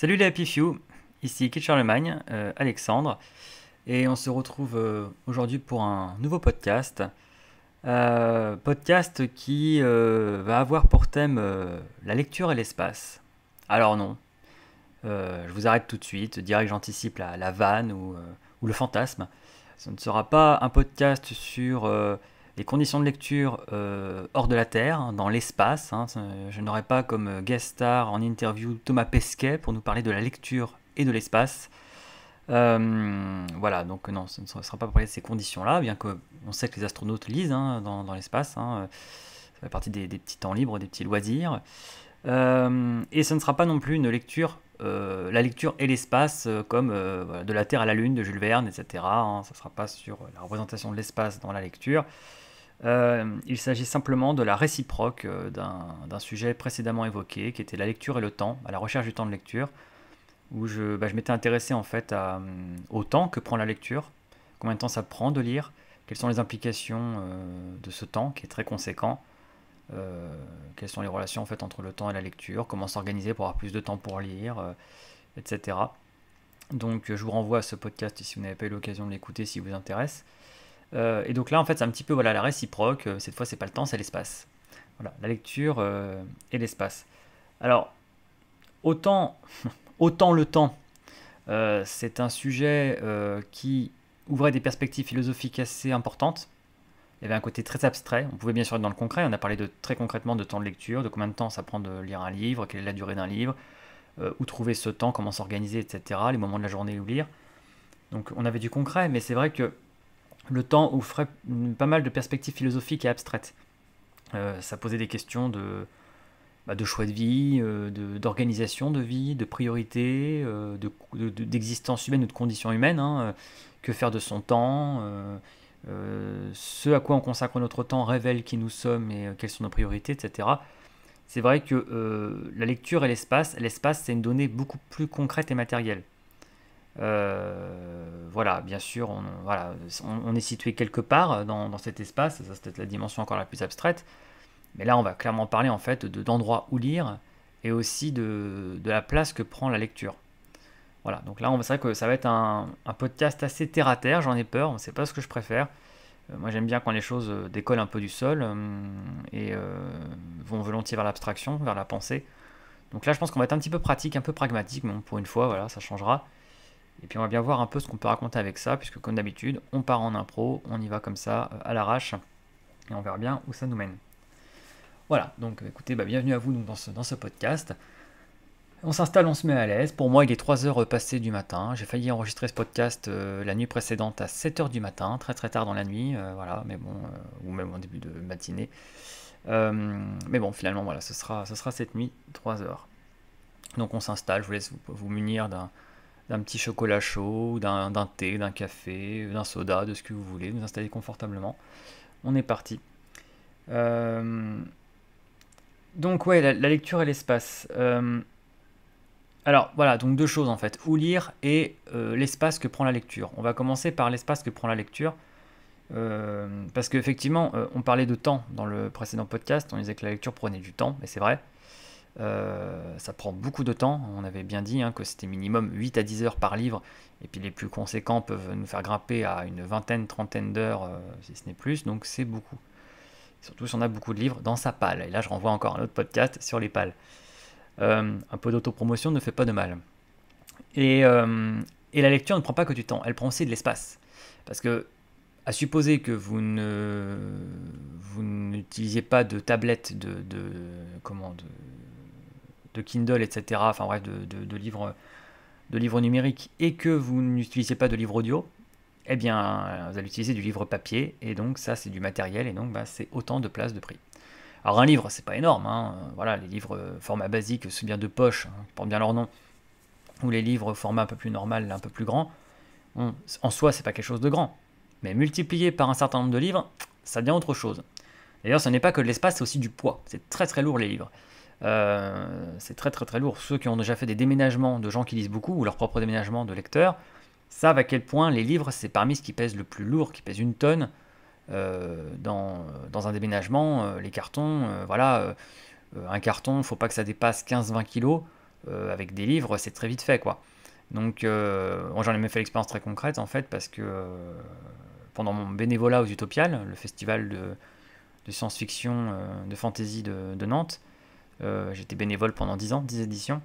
Salut les Happy Few, ici Kit Charlemagne, euh, Alexandre, et on se retrouve euh, aujourd'hui pour un nouveau podcast. Euh, podcast qui va avoir pour thème la lecture et l'espace. Alors non, je vous arrête tout de suite, que j'anticipe la, vanne ou, ou, le fantasme. Ce ne sera pas un podcast sur les conditions de lecture euh, hors de la Terre, hein, dans l'espace. Hein, je n'aurai pas comme euh, guest star en interview Thomas Pesquet pour nous parler de la lecture et de l'espace. Euh, voilà, donc non, ce ne sera pas pour parler de ces conditions-là, bien que on sait que les astronautes lisent hein, dans, l'espace. Ça fait partie des, petits temps libres, des petits loisirs. et ce ne sera pas non plus une lecture, la lecture et l'espace, comme De la Terre à la Lune de Jules Verne, etc. ça ne sera pas sur la représentation de l'espace dans la lecture. Euh, il s'agit simplement de la réciproque euh, d'un sujet précédemment évoqué, qui était la lecture et le temps, à la recherche du temps de lecture, où je, bah, m'étais intéressé en fait euh, au temps que prend la lecture, combien de temps ça prend de lire, quelles sont les implications de ce temps qui est très conséquent, quelles sont les relations en fait entre le temps et la lecture, comment s'organiser pour avoir plus de temps pour lire, etc. Donc je vous renvoie à ce podcast si vous n'avez pas eu l'occasion de l'écouter, si vous intéresse. Euh, et donc là, en fait, c'est un petit peu voilà, la réciproque. Euh, cette fois, c'est pas le temps, c'est l'espace. Voilà, la lecture euh, et l'espace. Alors, autant, autant le temps, c'est un sujet qui ouvrait des perspectives philosophiques assez importantes. Il y avait un côté très abstrait. On pouvait bien sûr être dans le concret. On a parlé de très concrètement de temps de lecture, de combien de temps ça prend de lire un livre, quelle est la durée d'un livre, où trouver ce temps, comment s'organiser, etc. Les moments de la journée où lire. Donc on avait du concret, mais c'est vrai que le temps offrait pas mal de perspectives philosophiques et abstraites. Euh, ça posait des questions de, bah, choix de vie, euh, d'organisation de, vie, de priorité, euh, d'existence humaine ou de conditions humaines. Hein, que faire de son temps Ce à quoi on consacre notre temps révèle qui nous sommes et quelles sont nos priorités, etc. C'est vrai que la lecture et l'espace, l'espace c'est une donnée beaucoup plus concrète et matérielle voilà, bien sûr, on, est situé quelque part euh, dans, cet espace, ça c'est peut-être la dimension encore la plus abstraite, mais là on va clairement parler en fait d'endroits où lire et aussi de, la place que prend la lecture. Voilà, donc là on va vrai que ça va être un, podcast assez terre-à-terre, j'en ai peur, on sait pas ce que je préfère. Euh, moi j'aime bien quand les choses euh, décollent un peu du sol et vont volontiers vers l'abstraction, vers la pensée. Donc là je pense qu'on va être un petit peu pratique, un peu pragmatique, mais pour une fois, voilà, ça changera. Et puis on va bien voir un peu ce qu'on peut raconter avec ça, puisque comme d'habitude, on part en impro, on y va comme ça, euh, à l'arrache, et on verra bien où ça nous mène. Voilà, donc euh, écoutez, bah, bienvenue à vous dans, ce, podcast. On s'installe, on se met à l'aise. Pour moi, il est 3h passées du matin. J'ai failli enregistrer ce podcast euh, la nuit précédente à 7h du matin, très très tard dans la nuit, voilà, mais bon, ou même en début de matinée. mais bon, finalement, voilà, ce sera, ce sera cette nuit, 3h. Donc on s'installe, je vous laisse vous munir d'un d'un petit chocolat chaud, d'un thé, d'un café, d'un soda, de ce que vous voulez, vous installez confortablement. On est parti. Euh, donc ouais, la, lecture et l'espace. Euh, alors voilà, donc deux choses en fait, où lire et euh, l'espace que prend la lecture. On va commencer par l'espace que prend la lecture. parce qu'effectivement, on parlait de temps dans le précédent podcast, on disait que la lecture prenait du temps, mais c'est vrai. Euh, ça prend beaucoup de temps. On avait bien dit hein, que c'était minimum 8 à 10 heures par livre. Et puis les plus conséquents peuvent nous faire grimper à une vingtaine, trentaine d'heures, euh, si ce n'est plus. Donc c'est beaucoup. Surtout si on a beaucoup de livres dans sa palle. Et là, je renvoie encore un autre podcast sur les pales. Euh, un peu d'autopromotion ne fait pas de mal. Et, la lecture ne prend pas que du temps, elle prend aussi de l'espace. Parce que à supposer que vous ne vous n'utilisiez pas de tablette de, de comment de de Kindle, etc., enfin bref, de, livres, de livres numériques, et que vous n'utilisez pas de livres audio, eh bien, vous allez utiliser du livre papier, et donc ça, c'est du matériel, et donc bah, c'est autant de place de prix. Alors un livre, c'est pas énorme, hein, voilà, les livres euh, format basique, ce bien de poche, hein, portent bien leur nom, ou les livres format un peu plus normal, un peu plus grand, en soi, c'est pas quelque chose de grand. Mais multiplié par un certain nombre de livres, ça devient autre chose. D'ailleurs, ce n'est pas que l'espace, c'est aussi du poids. C'est très très lourd les livres. Euh, c'est très très très lourd. Ceux qui ont déjà fait des déménagements de gens qui lisent beaucoup ou leur propre déménagement de lecteurs savent à quel point les livres, c'est parmi ce qui pèse le plus lourd, qui pèse une tonne euh, dans, un déménagement. Euh, les cartons, voilà, un carton, faut pas que ça dépasse 15-20 kilos. avec des livres, c'est très vite fait quoi. Donc, j'en ai même fait l'expérience très concrète en fait, parce que pendant mon bénévolat aux Utopiales, le festival de, science-fiction, de fantasy de Nantes, euh, j'étais bénévole pendant 10 ans, 10 éditions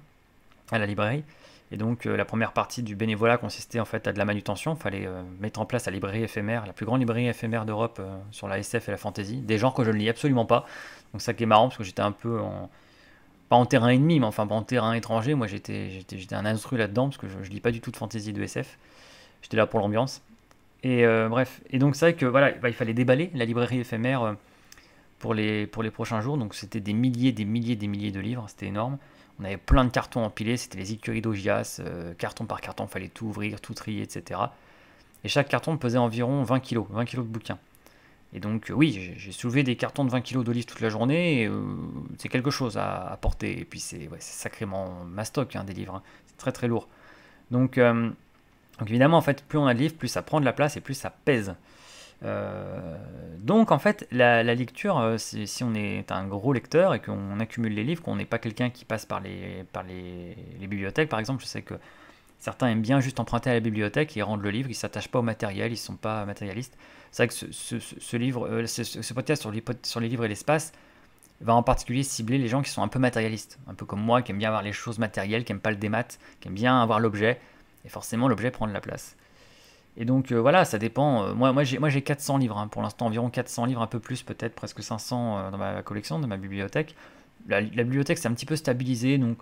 à la librairie. Et donc euh, la première partie du bénévolat consistait en fait à de la manutention. Il fallait euh, mettre en place la librairie éphémère, la plus grande librairie éphémère d'Europe sur la SF et la fantasy, des genres que je ne lis absolument pas. Donc ça qui est marrant parce que j'étais un peu en... pas en terrain ennemi, mais enfin pas en terrain étranger. Moi j'étais un instru là-dedans parce que je, ne lis pas du tout de fantasy de SF. J'étais là pour l'ambiance. Et bref, et donc c'est vrai que voilà, bah, il fallait déballer la librairie éphémère pour les, pour les prochains jours. Donc c'était des milliers, des milliers, des milliers de livres, c'était énorme. On avait plein de cartons empilés, c'était les écuries d'Ogias, euh, carton par carton, fallait tout ouvrir, tout trier, etc. Et chaque carton pesait environ 20 kg, 20 kg de bouquins. Et donc euh, oui, j'ai soulevé des cartons de 20 kg de livres toute la journée, euh, c'est quelque chose à, porter, et puis c'est sacrément ma hein, des livres, hein. c'est très très lourd. Donc, donc évidemment, en fait, plus on a de livres, plus ça prend de la place et plus ça pèse. Euh, donc en fait, la, lecture, euh, si, si on est un gros lecteur et qu'on accumule les livres, qu'on n'est pas quelqu'un qui passe par, les, bibliothèques, par exemple, je sais que certains aiment bien juste emprunter à la bibliothèque et rendre le livre, ils ne s'attachent pas au matériel, ils ne sont pas matérialistes. C'est vrai que ce, livre, euh, ce, podcast sur les, livres et l'espace va en particulier cibler les gens qui sont un peu matérialistes, un peu comme moi, qui aime bien avoir les choses matérielles, qui n'aiment pas le démat, qui aiment bien avoir l'objet, et forcément l'objet prend de la place. Et donc euh, voilà, ça dépend. Euh, moi, moi j'ai 400 livres hein. pour l'instant, environ 400 livres, un peu plus peut-être, presque 500 euh, dans ma collection, dans ma bibliothèque. La, bibliothèque c'est un petit peu stabilisé, donc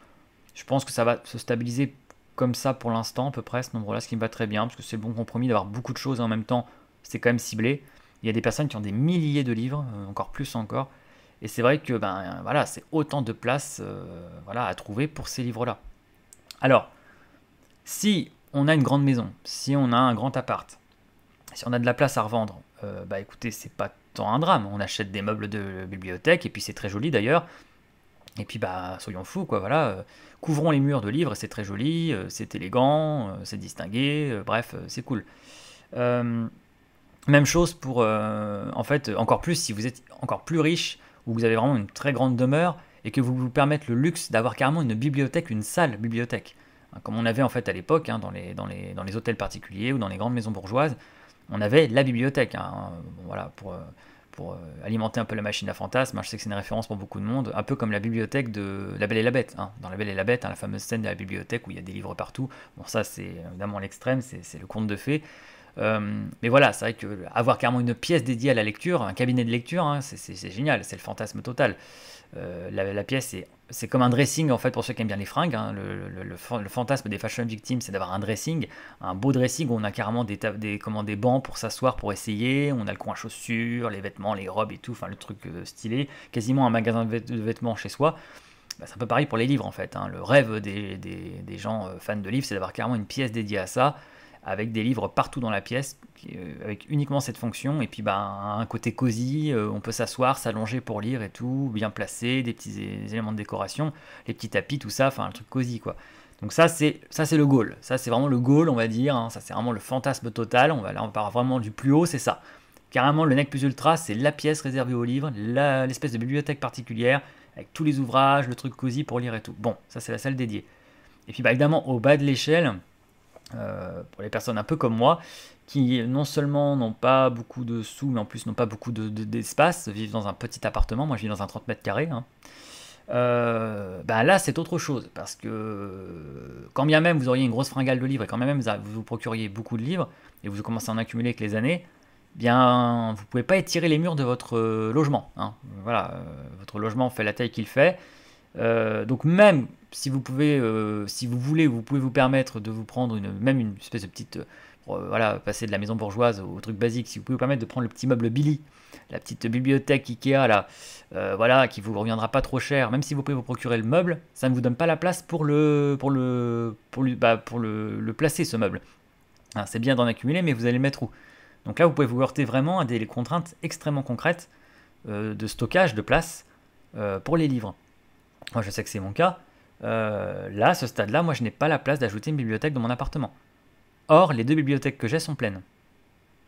je pense que ça va se stabiliser comme ça pour l'instant, à peu près, ce nombre-là, ce qui me va très bien, parce que c'est le bon compromis d'avoir beaucoup de choses en même temps, c'est quand même ciblé. Il y a des personnes qui ont des milliers de livres, encore plus encore, et c'est vrai que ben voilà, c'est autant de place voilà, à trouver pour ces livres-là. Alors, si on a une grande maison, si on a un grand appart, si on a de la place à revendre, euh, bah écoutez, c'est pas tant un drame. On achète des meubles de bibliothèque, et puis c'est très joli d'ailleurs. Et puis bah soyons fous, quoi, voilà. Euh, couvrons les murs de livres, c'est très joli, euh, c'est élégant, c'est distingué, bref, c'est cool. même chose pour, en fait, encore plus si vous êtes encore plus riche, ou vous avez vraiment une très grande demeure, et que vous vous permettez le luxe d'avoir carrément une bibliothèque, une salle bibliothèque. Hein, comme on avait en fait à l'époque hein, dans, les, hôtels particuliers ou dans les grandes maisons bourgeoises, on avait la bibliothèque, hein. voilà, pour, euh, euh, alimenter un peu la machine à fantasmes. Je sais que c'est une référence pour beaucoup de monde, un peu comme la bibliothèque de La Belle et la Bête. Dans La Belle et la Bête, la fameuse scène de la bibliothèque où il y a des livres partout. Bon, ça c'est évidemment l'extrême, c'est le conte de fées. Euh, mais voilà, c'est vrai qu'avoir avoir carrément une pièce dédiée à la lecture, un cabinet de lecture, c'est génial, c'est le fantasme total. Euh, la, pièce c'est comme un dressing en fait pour ceux qui aiment bien les fringues. Hein. Le, fantasme des fashion victims c'est d'avoir un dressing, un beau dressing où on a carrément des, des, comment, des bancs pour s'asseoir, pour essayer. On a le coin chaussures, les vêtements, les robes et tout, enfin le truc euh, stylé. Quasiment un magasin de vêtements chez soi. Bah, c'est un peu pareil pour les livres en fait. Hein. Le rêve des, des gens euh, fans de livres, c'est d'avoir carrément une pièce dédiée à ça avec des livres partout dans la pièce, euh, avec uniquement cette fonction, et puis ben, un côté cosy, euh, on peut s'asseoir, s'allonger pour lire et tout, bien placé, des petits éléments de décoration, les petits tapis, tout ça, enfin un truc cosy quoi. Donc ça c'est ça c'est le goal, ça c'est vraiment le goal on va dire, hein. ça c'est vraiment le fantasme total, on va là on part vraiment du plus haut, c'est ça. Carrément le nec plus ultra, c'est la pièce réservée aux livres, l'espèce de bibliothèque particulière, avec tous les ouvrages, le truc cosy pour lire et tout. Bon, ça c'est la salle dédiée. Et puis bah, évidemment au bas de l'échelle, euh, pour les personnes un peu comme moi, qui non seulement n'ont pas beaucoup de sous, mais en plus n'ont pas beaucoup d'espace, vivent dans un petit appartement, moi je vis dans un 30 mètres carrés, ben là c'est autre chose, parce que euh, quand bien même vous auriez une grosse fringale de livres, et quand bien même vous vous procuriez beaucoup de livres, et vous commencez à en accumuler avec les années, bien vous pouvez pas étirer les murs de votre logement. Hein. Voilà, votre logement fait la taille qu'il fait, euh, donc même si vous pouvez, euh, si vous voulez, vous pouvez vous permettre de vous prendre une, même une espèce de petite, euh, voilà, passer de la maison bourgeoise au, truc basique. Si vous pouvez vous permettre de prendre le petit meuble Billy, la petite bibliothèque Ikea là, voilà, qui vous reviendra pas trop cher. Même si vous pouvez vous procurer le meuble, ça ne vous donne pas la place pour le, pour le, pour bah, pour le, placer ce meuble. Hein, c'est bien d'en accumuler, mais vous allez le mettre où Donc là, vous pouvez vous heurter vraiment à des contraintes extrêmement concrètes de stockage de place pour les livres moi je sais que c'est mon cas, euh, là, à ce stade-là, moi je n'ai pas la place d'ajouter une bibliothèque dans mon appartement. Or, les deux bibliothèques que j'ai sont pleines.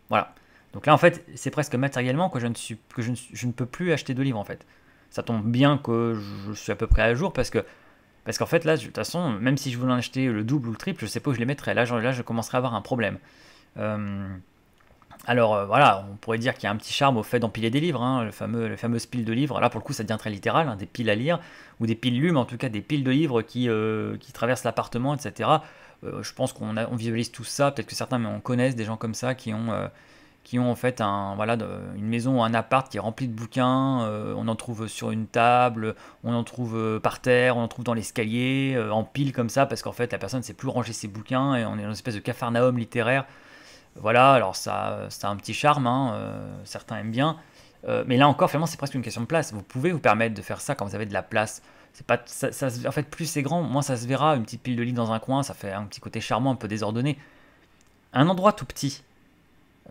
Voilà. Donc là, en fait, c'est presque matériellement que, je ne, suis, que je, ne, peux plus acheter de livres, en fait. Ça tombe bien que je, suis à peu près à jour parce que, parce qu'en fait, là, de toute façon, même si je voulais en acheter le double ou le triple, je sais pas où je les mettrais. Là, là je commencerai à avoir un problème. Euh, alors euh, voilà, on pourrait dire qu'il y a un petit charme au fait d'empiler des livres, hein, le fameux, fameuse pile de livres. Là pour le coup, ça devient très littéral, hein, des piles à lire ou des piles mais en tout cas des piles de livres qui, euh, traversent l'appartement, etc. Euh, je pense qu'on visualise tout ça. Peut-être que certains mais on connaissent des gens comme ça qui ont en fait un, une maison ou un appart qui est rempli de bouquins. on en trouve sur une table, on en trouve par terre, on en trouve dans l'escalier, en pile comme ça, parce qu'en fait la personne ne sait plus ranger ses bouquins et on est dans une espèce de cafarnaum littéraire voilà, alors ça, a un petit charme, hein, euh, certains aiment bien. Euh, mais là encore, finalement, c'est presque une question de place. Vous pouvez vous permettre de faire ça quand vous avez de la place. C'est pas, ça, en fait, plus c'est grand, moins ça se verra. Une petite pile de lit dans un coin, ça fait un petit côté charmant, un peu désordonné. Un endroit tout petit,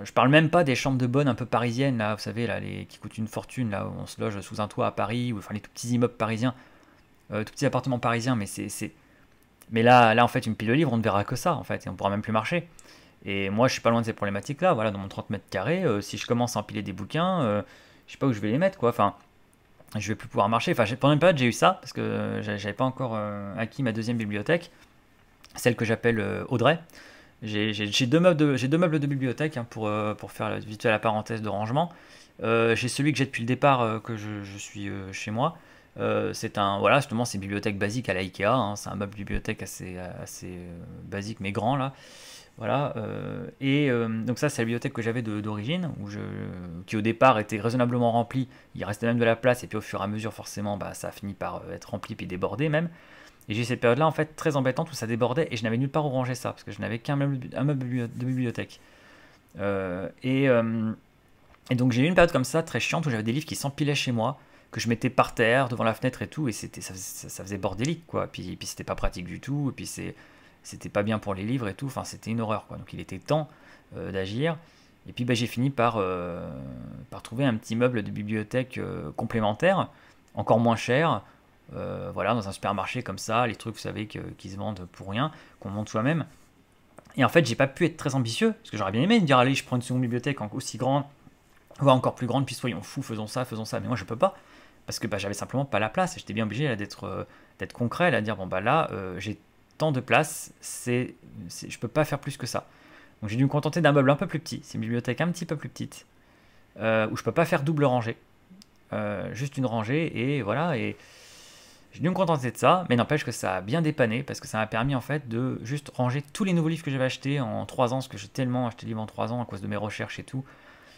je parle même pas des chambres de bonne un peu parisiennes, là, vous savez, là, les, qui coûtent une fortune, là, où on se loge sous un toit à Paris, ou enfin les tout petits immeubles parisiens, euh, tout petits appartements parisiens, mais c'est. Mais là, là, en fait, une pile de livres, on ne verra que ça, en fait, et on pourra même plus marcher. Et moi, je suis pas loin de ces problématiques-là. Voilà, dans mon 30 mètres carrés, euh, si je commence à empiler des bouquins, euh, je sais pas où je vais les mettre, quoi. Enfin, je vais plus pouvoir marcher. Enfin, pendant une période, j'ai eu ça parce que euh, j'avais pas encore acquis ma deuxième bibliothèque, celle que j'appelle Audrey. J'ai deux, meubles de, bibliothèque hein, pour, faire vite la parenthèse de rangement. j'ai celui que j'ai depuis le départ que je, suis chez moi. c'est un voilà justement c'est bibliothèque basique à la Ikea hein. c'est un meuble bibliothèque assez assez basique mais grand là voilà, euh, et euh, donc ça c'est la bibliothèque que j'avais d'origine, qui au départ était raisonnablement remplie, il restait même de la place, et puis au fur et à mesure forcément bah, ça a fini par euh, être rempli puis débordé même. Et j'ai eu cette période-là en fait très embêtante où ça débordait et je n'avais nulle part où ranger ça, parce que je n'avais qu'un meuble, de bibliothèque. et, donc j'ai eu une période comme ça très chiante où j'avais des livres qui s'empilaient chez moi, que je mettais par terre, devant la fenêtre et tout, et c'était ça, faisait bordélique quoi, puis, puis c'était pas pratique du tout, et puis c'est c'était pas bien pour les livres et tout, enfin c'était une horreur quoi. Donc il était temps euh, d'agir. Et puis bah, j'ai fini euh, par, trouver un petit meuble de bibliothèque euh, complémentaire, encore moins cher, voilà, dans un supermarché comme ça, les trucs vous savez qui se vendent pour rien, qu'on monte soi-même. Et en fait j'ai pas pu être très ambitieux, parce que j'aurais bien aimé me dire allez je prends une seconde bibliothèque aussi grande, voire encore plus grande, puis soyons fous, faisons ça, faisons ça, mais moi je peux pas, parce que bah, j'avais simplement pas la place, et j'étais bien obligé d'être d'être concret, à dire bon bah là j'ai tant de place, c'est, je ne peux pas faire plus que ça. Donc j'ai dû me contenter d'un meuble un peu plus petit, c'est une bibliothèque un petit peu plus petite, euh, où je peux pas faire double rangée, euh, juste une rangée et voilà. Et j'ai dû me contenter de ça, mais n'empêche que ça a bien dépanné parce que ça m'a permis en fait de juste ranger tous les nouveaux livres que j'avais achetés en 3 ans, parce que j'ai tellement acheté de livres en 3 ans à cause de mes recherches et tout,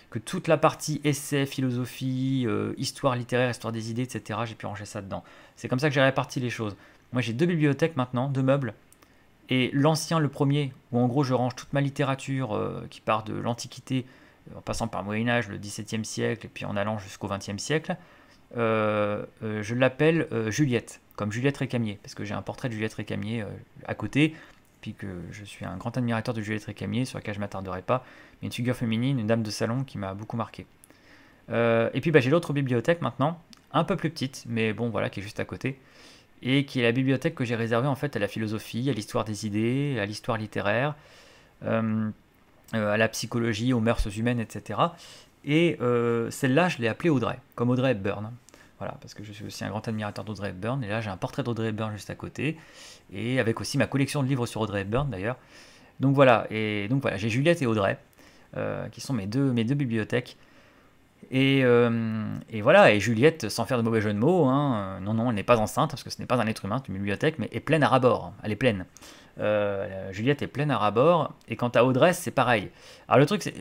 que toute la partie essai, philosophie, euh, histoire littéraire, histoire des idées, etc., j'ai pu ranger ça dedans. C'est comme ça que j'ai réparti les choses. Moi, j'ai deux bibliothèques maintenant, deux meubles. Et l'ancien, le premier, où en gros je range toute ma littérature euh, qui part de l'Antiquité, euh, en passant par Moyen-Âge, le XVIIe siècle, et puis en allant jusqu'au XXe siècle, euh, je l'appelle Juliette, comme Juliette Récamier, parce que j'ai un portrait de Juliette Récamier à côté, puis que je suis un grand admirateur de Juliette Récamier, sur laquelle je m'attarderai pas, mais une figure féminine, une dame de salon qui m'a beaucoup marqué. et puis bah, j'ai l'autre bibliothèque maintenant, un peu plus petite, mais bon voilà, qui est juste à côté, et qui est la bibliothèque que j'ai réservée en fait à la philosophie, à l'histoire des idées, à l'histoire littéraire, euh, euh, à la psychologie, aux mœurs humaines, etc. Et euh, celle-là, je l'ai appelée Audrey, comme Audrey Hepburn. Voilà, parce que je suis aussi un grand admirateur d'Audrey Hepburn, et là j'ai un portrait d'Audrey Hepburn juste à côté, et avec aussi ma collection de livres sur Audrey Hepburn d'ailleurs. Donc voilà, et donc voilà, j'ai Juliette et Audrey, qui sont mes deux, mes deux bibliothèques euh, et, voilà, et Juliette, sans faire de mauvais jeu de mots, hein, euh, non, non, elle n'est pas enceinte, parce que ce n'est pas un être humain, c'est une bibliothèque, mais est pleine à rabord. Elle est pleine. Euh, Juliette est pleine à rabord, et quant à Audresse, c'est pareil. Alors le truc,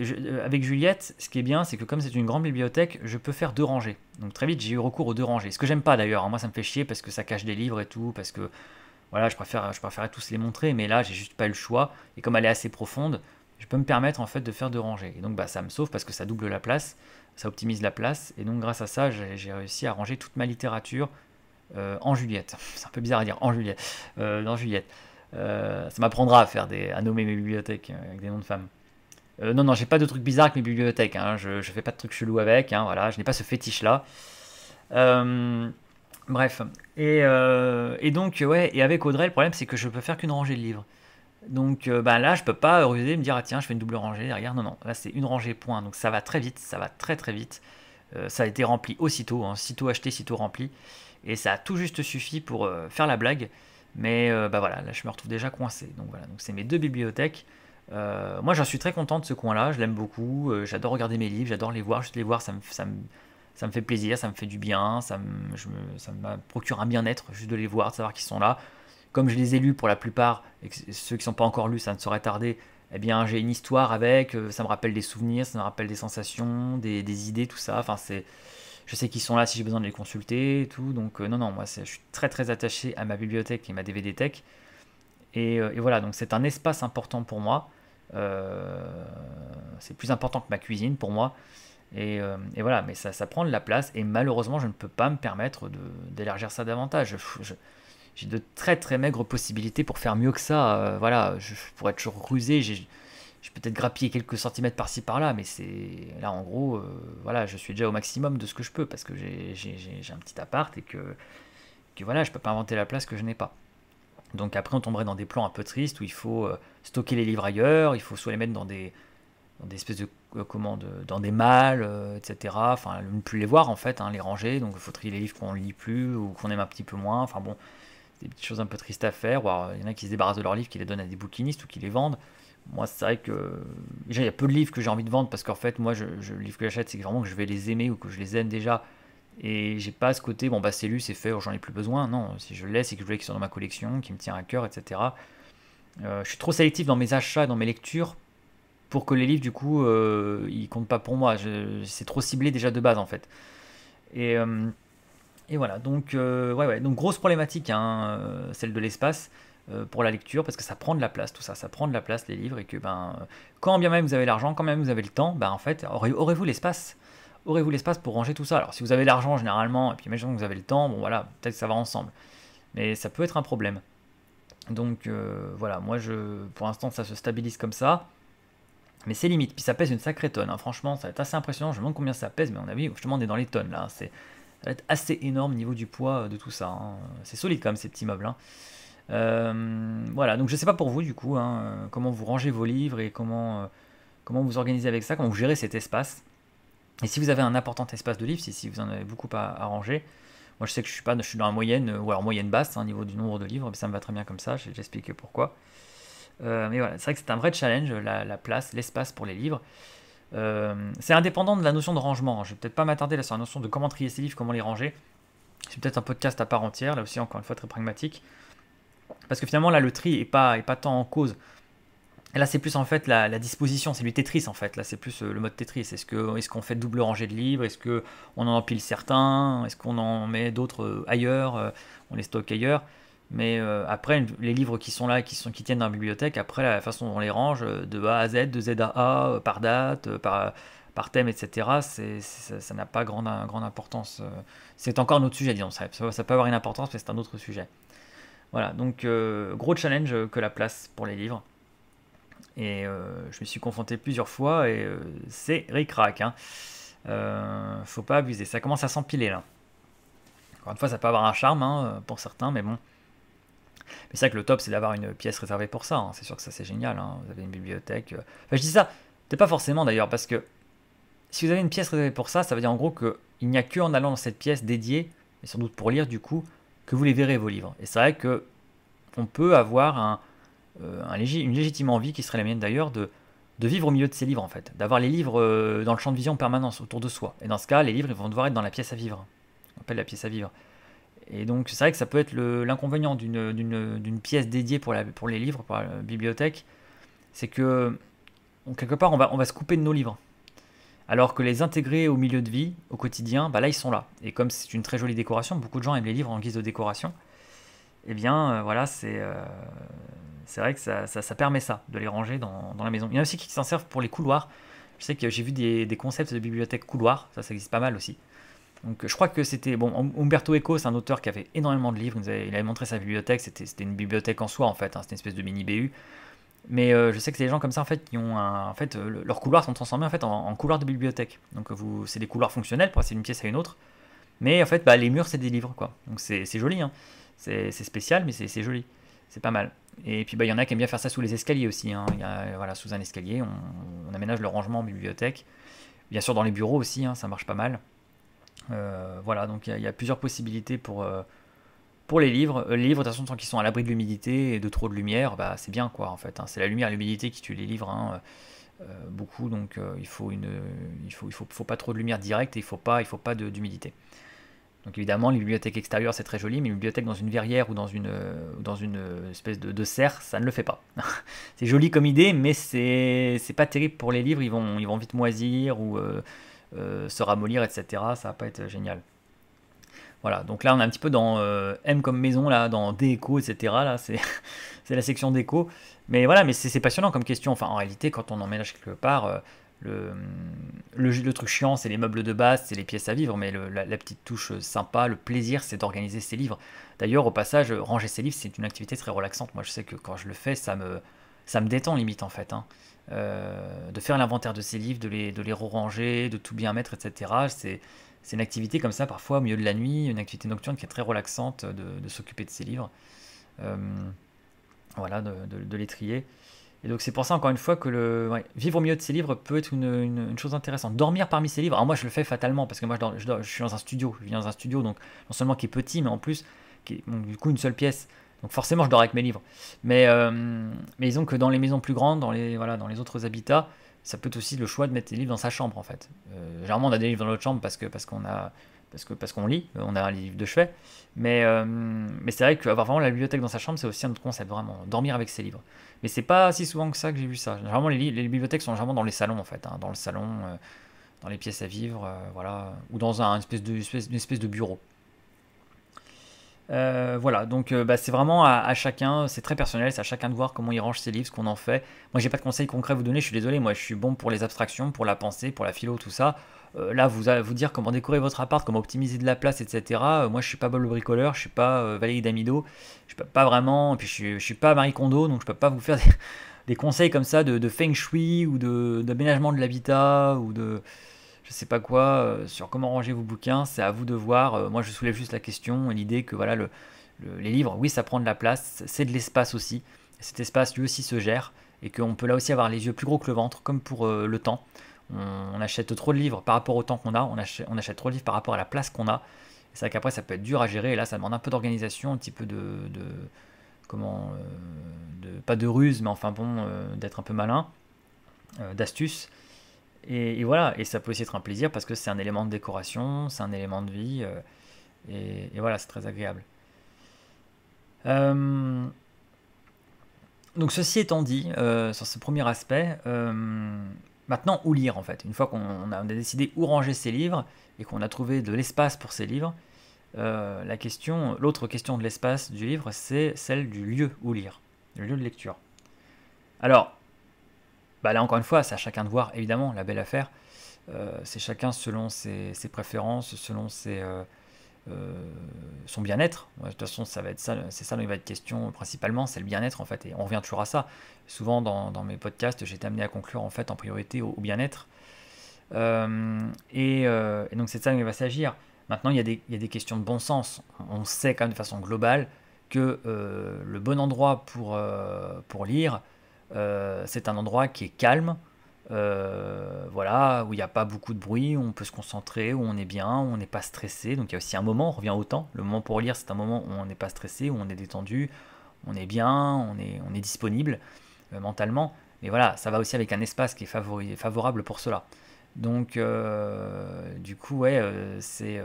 avec Juliette, ce qui est bien, c'est que comme c'est une grande bibliothèque, je peux faire deux rangées. Donc très vite, j'ai eu recours aux deux rangées. Ce que j'aime pas d'ailleurs, hein, moi ça me fait chier parce que ça cache des livres et tout, parce que voilà, je préfère, je préférais tous les montrer, mais là, j'ai juste pas le choix, et comme elle est assez profonde, je peux me permettre en fait de faire deux rangées. Et donc bah, ça me sauve parce que ça double la place ça optimise la place. Et donc grâce à ça, j'ai réussi à ranger toute ma littérature euh, en Juliette. C'est un peu bizarre à dire, en Juliette. Euh, Juliette. Euh, ça m'apprendra à faire des, à nommer mes bibliothèques avec des noms de femmes. non, non, j'ai pas de trucs bizarres avec mes bibliothèques. Hein. Je, fais pas de trucs chelous avec. Hein, voilà, je n'ai pas ce fétiche là. bref. Et, et, donc ouais. Et avec Audrey, le problème c'est que je peux faire qu'une rangée de livres. Donc euh, bah là, je peux pas ruser et me dire, ah tiens, je fais une double rangée derrière. Non, non, là c'est une rangée point. Donc ça va très vite, ça va très très vite. Euh, ça a été rempli aussitôt, hein, sitôt acheté, sitôt rempli. Et ça a tout juste suffi pour euh, faire la blague. Mais bah voilà, là je me retrouve déjà coincé. Donc voilà, donc c'est mes deux bibliothèques. moi j'en suis très content de ce coin-là, je l'aime beaucoup, j'adore regarder mes livres, j'adore les voir, juste les voir, ça me, fait plaisir, ça me fait du bien, ça me ça me procure un bien-être juste de les voir, de savoir qu'ils sont là. Comme je les ai lus pour la plupart, et ceux qui ne sont pas encore lus, ça ne saurait tarder, eh bien j'ai une histoire avec, euh, ça me rappelle des souvenirs, ça me rappelle des sensations, des, idées, tout ça. Enfin, c'est, je sais qu'ils sont là si j'ai besoin de les consulter et tout. Donc euh, non, non, moi je suis très très attaché à ma bibliothèque et ma DVD tech. Euh, et, voilà, donc c'est un espace important pour moi. c'est plus important que ma cuisine pour moi. Et, voilà, mais ça, prend de la place. Et malheureusement, je ne peux pas me permettre d'élargir ça davantage. je, j'ai de très très maigres possibilités pour faire mieux que ça. Euh, voilà, je, pourrais pourrais toujours rusé, j'ai peut-être grappillé quelques centimètres par-ci par-là, mais c'est là en gros, euh, voilà, je suis déjà au maximum de ce que je peux parce que j'ai un petit appart et que, que voilà, je peux pas inventer la place que je n'ai pas. Donc après, on tomberait dans des plans un peu tristes où il faut euh, stocker les livres ailleurs, il faut soit les mettre dans des, dans des espèces de comment, dans des malles, etc. Enfin, ne plus les voir en fait, hein, les ranger. Donc il faut trier les livres qu'on lit plus ou qu'on aime un petit peu moins. Enfin bon, des petites choses un peu tristes à faire. Euh, il y en a qui se débarrassent de leurs livres, qui les donnent à des bouquinistes ou qui les vendent. Moi, c'est vrai que déjà, il y a peu de livres que j'ai envie de vendre parce qu'en fait, moi, je, le livre que j'achète, c'est vraiment que je vais les aimer ou que je les aime déjà. Et j'ai pas ce côté, bon, bah, c'est lu, c'est fait, oh, j'en ai plus besoin. Non, si je laisse c'est que je voulais qu'ils soient dans ma collection, qui me tiennent à cœur, etc. Euh, je suis trop sélectif dans mes achats, dans mes lectures, pour que les livres, du coup, euh, ils comptent pas pour moi. C'est trop ciblé déjà de base, en fait. Et. Et voilà, donc, euh, ouais, donc grosse problématique, hein, euh, celle de l'espace euh, pour la lecture, parce que ça prend de la place, tout ça, ça prend de la place, les livres, et que ben, quand bien même vous avez l'argent, quand même vous avez le temps, bah en fait, aurez-vous l'espace Aurez-vous l'espace pour ranger tout ça Alors, si vous avez l'argent, généralement, et puis imaginons que vous avez le temps, bon voilà, peut-être que ça va ensemble. Mais ça peut être un problème. Donc, voilà, moi, je, pour l'instant, ça se stabilise comme ça. Mais c'est limite, puis ça pèse une sacrée tonne, hein. franchement, ça va être assez impressionnant, je me demande combien ça pèse, mais on a vu, justement, on est dans les tonnes, là, hein. c'est ça va être assez énorme au niveau du poids euh, de tout ça. Hein. C'est solide quand même ces petits meubles. Hein. Euh, voilà, donc je sais pas pour vous du coup hein, euh, comment vous rangez vos livres et comment, comment vous organisez avec ça, comment vous gérez cet espace. Et si vous avez un important espace de livres, si, vous en avez beaucoup à, ranger, moi je sais que je suis, pas, je suis dans la moyenne ou alors moyenne basse au niveau du nombre de livres, mais ça me va très bien comme ça, j'explique pourquoi. mais voilà, c'est vrai que c'est un vrai challenge, la place, l'espace pour les livres. Euh, c'est indépendant de la notion de rangement. Hein. Je vais peut-être pas m'attarder là sur la notion de comment trier ses livres, comment les ranger. C'est peut-être un podcast à part entière, là aussi encore une fois très pragmatique. Parce que finalement là le tri est pas, est pas tant en cause. là c'est plus en fait la, disposition, c'est du Tetris en fait. Là c'est plus euh, le mode Tetris. Est-ce qu'on est qu'on fait double rangée de livres Est-ce qu'on en empile certains Est-ce qu'on en met d'autres euh, ailleurs On les stocke ailleurs mais euh, après, les livres qui sont là, qui, sont, qui tiennent dans la bibliothèque, après, la façon dont on les range, euh, de A à Z, de Z à A, euh, par date, par, par thème, etc., c'est, ça n'a pas grande, grande importance. C'est encore un autre sujet, disons. Ça, peut avoir une importance, mais c'est un autre sujet. Voilà, donc gros challenge que la place pour les livres. Et je me suis confronté plusieurs fois et c'est ric-rac. Hein. faut pas abuser, ça commence à s'empiler là. Encore une fois, ça peut avoir un charme hein, pour certains, mais bon. Mais c'est vrai que le top, c'est d'avoir une pièce réservée pour ça. Hein. C'est sûr que ça, c'est génial. Hein. Vous avez une bibliothèque. Euh. Enfin, je dis ça, peut pas forcément d'ailleurs, parce que si vous avez une pièce réservée pour ça, ça veut dire en gros qu'il n'y a que allant dans cette pièce dédiée, et sans doute pour lire du coup, que vous les verrez vos livres. Et c'est vrai que on peut avoir euh, une légitime envie, qui serait la mienne d'ailleurs, de, vivre au milieu de ces livres en fait, d'avoir les livres euh, dans le champ de vision en permanence autour de soi. Et dans ce cas, les livres vont devoir être dans la pièce à vivre. On appelle la pièce à vivre. Et donc c'est vrai que ça peut être l'inconvénient d'une pièce dédiée pour, la, pour les livres, pour la bibliothèque, c'est que quelque part on va, on va se couper de nos livres. Alors que les intégrer au milieu de vie, au quotidien, bah là ils sont là. Et comme c'est une très jolie décoration, beaucoup de gens aiment les livres en guise de décoration, eh bien euh, voilà, c'est euh, c'est vrai que ça, permet ça, de les ranger dans, la maison. Il y en a aussi qui s'en servent pour les couloirs. Je sais que j'ai vu des, des, concepts de bibliothèque couloir, ça existe pas mal aussi. Donc je crois que c'était. Bon, hum-, Umberto Eco, c'est un auteur qui avait énormément de livres. Il avait, montré sa bibliothèque. C'était une bibliothèque en soi, en fait. Hein, c'était une espèce de mini BU. Mais euh, je sais que c'est des gens comme ça, en fait, qui ont en fait, euh, leurs couloirs sont transformés en, fait, en, couloirs de bibliothèque. Donc vous, c'est des couloirs fonctionnels pour passer d'une pièce à une autre. Mais en fait, bah, les murs, c'est des livres, quoi. Donc c'est joli, hein. C'est spécial, mais c'est joli. C'est pas mal. Et puis, bah, il y en a qui aiment bien faire ça sous les escaliers aussi. Hein. voilà, sous un escalier, on, aménage le rangement en bibliothèque. Bien sûr, dans les bureaux aussi, hein, ça marche pas mal. Euh, voilà, donc il y, a plusieurs possibilités pour, euh, pour les livres. Euh, les livres, de toute façon, tant qu'ils sont à l'abri de l'humidité et de trop de lumière, bah, c'est bien, quoi, en fait. Hein. C'est la lumière et l'humidité qui tuent les livres. Hein, beaucoup, donc il faut une, il faut, il faut, pas trop de lumière directe et il faut pas, il faut pas d'humidité. Donc évidemment, les bibliothèques extérieures c'est très joli, mais une bibliothèque dans une verrière ou dans une, dans une espèce de, serre, ça ne le fait pas. c'est joli comme idée, mais c'est, c'est pas terrible pour les livres, ils vont, ils vont vite moisir ou euh, se ramollir, etc. Ça va pas être génial. Voilà, donc là on est un petit peu dans euh, M comme maison, là, dans déco, etc. Là, c'est la section déco. Mais voilà, mais c'est passionnant comme question. Enfin, en réalité, quand on emménage quelque part, euh, le, le, truc chiant, c'est les meubles de base, c'est les pièces à vivre, mais la, petite touche sympa, le plaisir, c'est d'organiser ses livres. D'ailleurs, au passage, ranger ses livres, c'est une activité très relaxante. Moi, je sais que quand je le fais, ça me, ça me détend limite, en fait. Hein. Euh, de faire l'inventaire de ses livres, de les, de les ranger de tout bien mettre, etc. C'est, une activité comme ça, parfois au milieu de la nuit, une activité nocturne qui est très relaxante de, s'occuper de ses livres. Euh, voilà, de, de, les trier. Et donc c'est pour ça encore une fois que le, vivre au milieu de ses livres peut être une, chose intéressante. Dormir parmi ses livres, alors moi je le fais fatalement parce que moi je, suis dans un studio, je vis dans un studio donc non seulement qui est petit mais en plus qui est, du coup une seule pièce. Donc forcément, je dors avec mes livres. Euh, mais, disons que dans les maisons plus grandes, dans les, voilà, dans les autres habitats, ça peut être aussi le choix de mettre les livres dans sa chambre en fait. Euh, généralement, on a des livres dans notre chambre parce que parce qu'on a parce que parce qu'on lit, on a un livres de chevet. Mais euh, mais c'est vrai qu'avoir vraiment la bibliothèque dans sa chambre, c'est aussi un autre concept vraiment dormir avec ses livres. Mais c'est pas si souvent que ça que j'ai vu ça. Généralement, les, bibliothèques sont généralement dans les salons en fait, hein, dans le salon, dans les pièces à vivre, voilà, ou dans un espèce de une espèce de bureau. Euh, voilà, donc euh, bah, c'est vraiment à, chacun, c'est très personnel, c'est à chacun de voir comment il range ses livres, ce qu'on en fait. Moi, j'ai pas de conseils concrets à vous donner, je suis désolé, moi je suis bon pour les abstractions, pour la pensée, pour la philo, tout ça. Euh, là, vous vous dire comment décorer votre appart, comment optimiser de la place, etc. moi, je suis pas le bricoleur, je suis pas Valérie D'Amido, je peux pas vraiment, puis je suis, suis pas Marie condo donc je peux pas vous faire des, conseils comme ça de, feng shui ou d'aménagement de l'habitat ou de je sais pas quoi, euh, sur comment ranger vos bouquins, c'est à vous de voir. Euh, moi, je soulève juste la question, l'idée que voilà, les livres, oui, ça prend de la place, c'est de l'espace aussi. Cet espace, lui aussi, se gère et qu'on peut là aussi avoir les yeux plus gros que le ventre, comme pour euh, le temps. On, achète trop de livres par rapport au temps qu'on a, on achète, trop de livres par rapport à la place qu'on a. C'est vrai qu'après, ça peut être dur à gérer. Et là, ça demande un peu d'organisation, un petit peu de. comment. pas de ruse, mais enfin bon, d'être un peu malin, d'astuces. d'astuce. Et, voilà, et ça peut aussi être un plaisir parce que c'est un élément de décoration, c'est un élément de vie, euh, et, voilà, c'est très agréable. Euh, donc ceci étant dit, euh, sur ce premier aspect, maintenant où lire en fait Une fois qu'on a, décidé où ranger ses livres et qu'on a trouvé de l'espace pour ses livres, la question, l'autre question de l'espace du livre, c'est celle du lieu où lire, le lieu de lecture. Alors, bah là, encore une fois, c'est à chacun de voir, évidemment, la belle affaire. Euh, c'est chacun selon ses, préférences, selon ses, euh, euh, son bien-être. de toute façon, ça va être ça, c'est ça dont il va être question principalement, c'est le bien-être en fait. Et on revient toujours à ça. Souvent dans, mes podcasts, j'ai été amené à conclure en fait en priorité au, bien-être. Et, donc c'est de ça dont il va s'agir. Maintenant, il y, a des, questions de bon sens. On sait quand même de façon globale que le bon endroit pour lire, euh, c'est un endroit qui est calme, euh, voilà, où il n'y a pas beaucoup de bruit, où on peut se concentrer, où on est bien, où on n'est pas stressé. Donc il y a aussi un moment, on revient au temps. Le moment pour lire, c'est un moment où on n'est pas stressé, où on est détendu, on est bien, on est, on est disponible euh, mentalement. Mais voilà, ça va aussi avec un espace qui est favori, favorable pour cela. Donc, du coup, ouais, c'est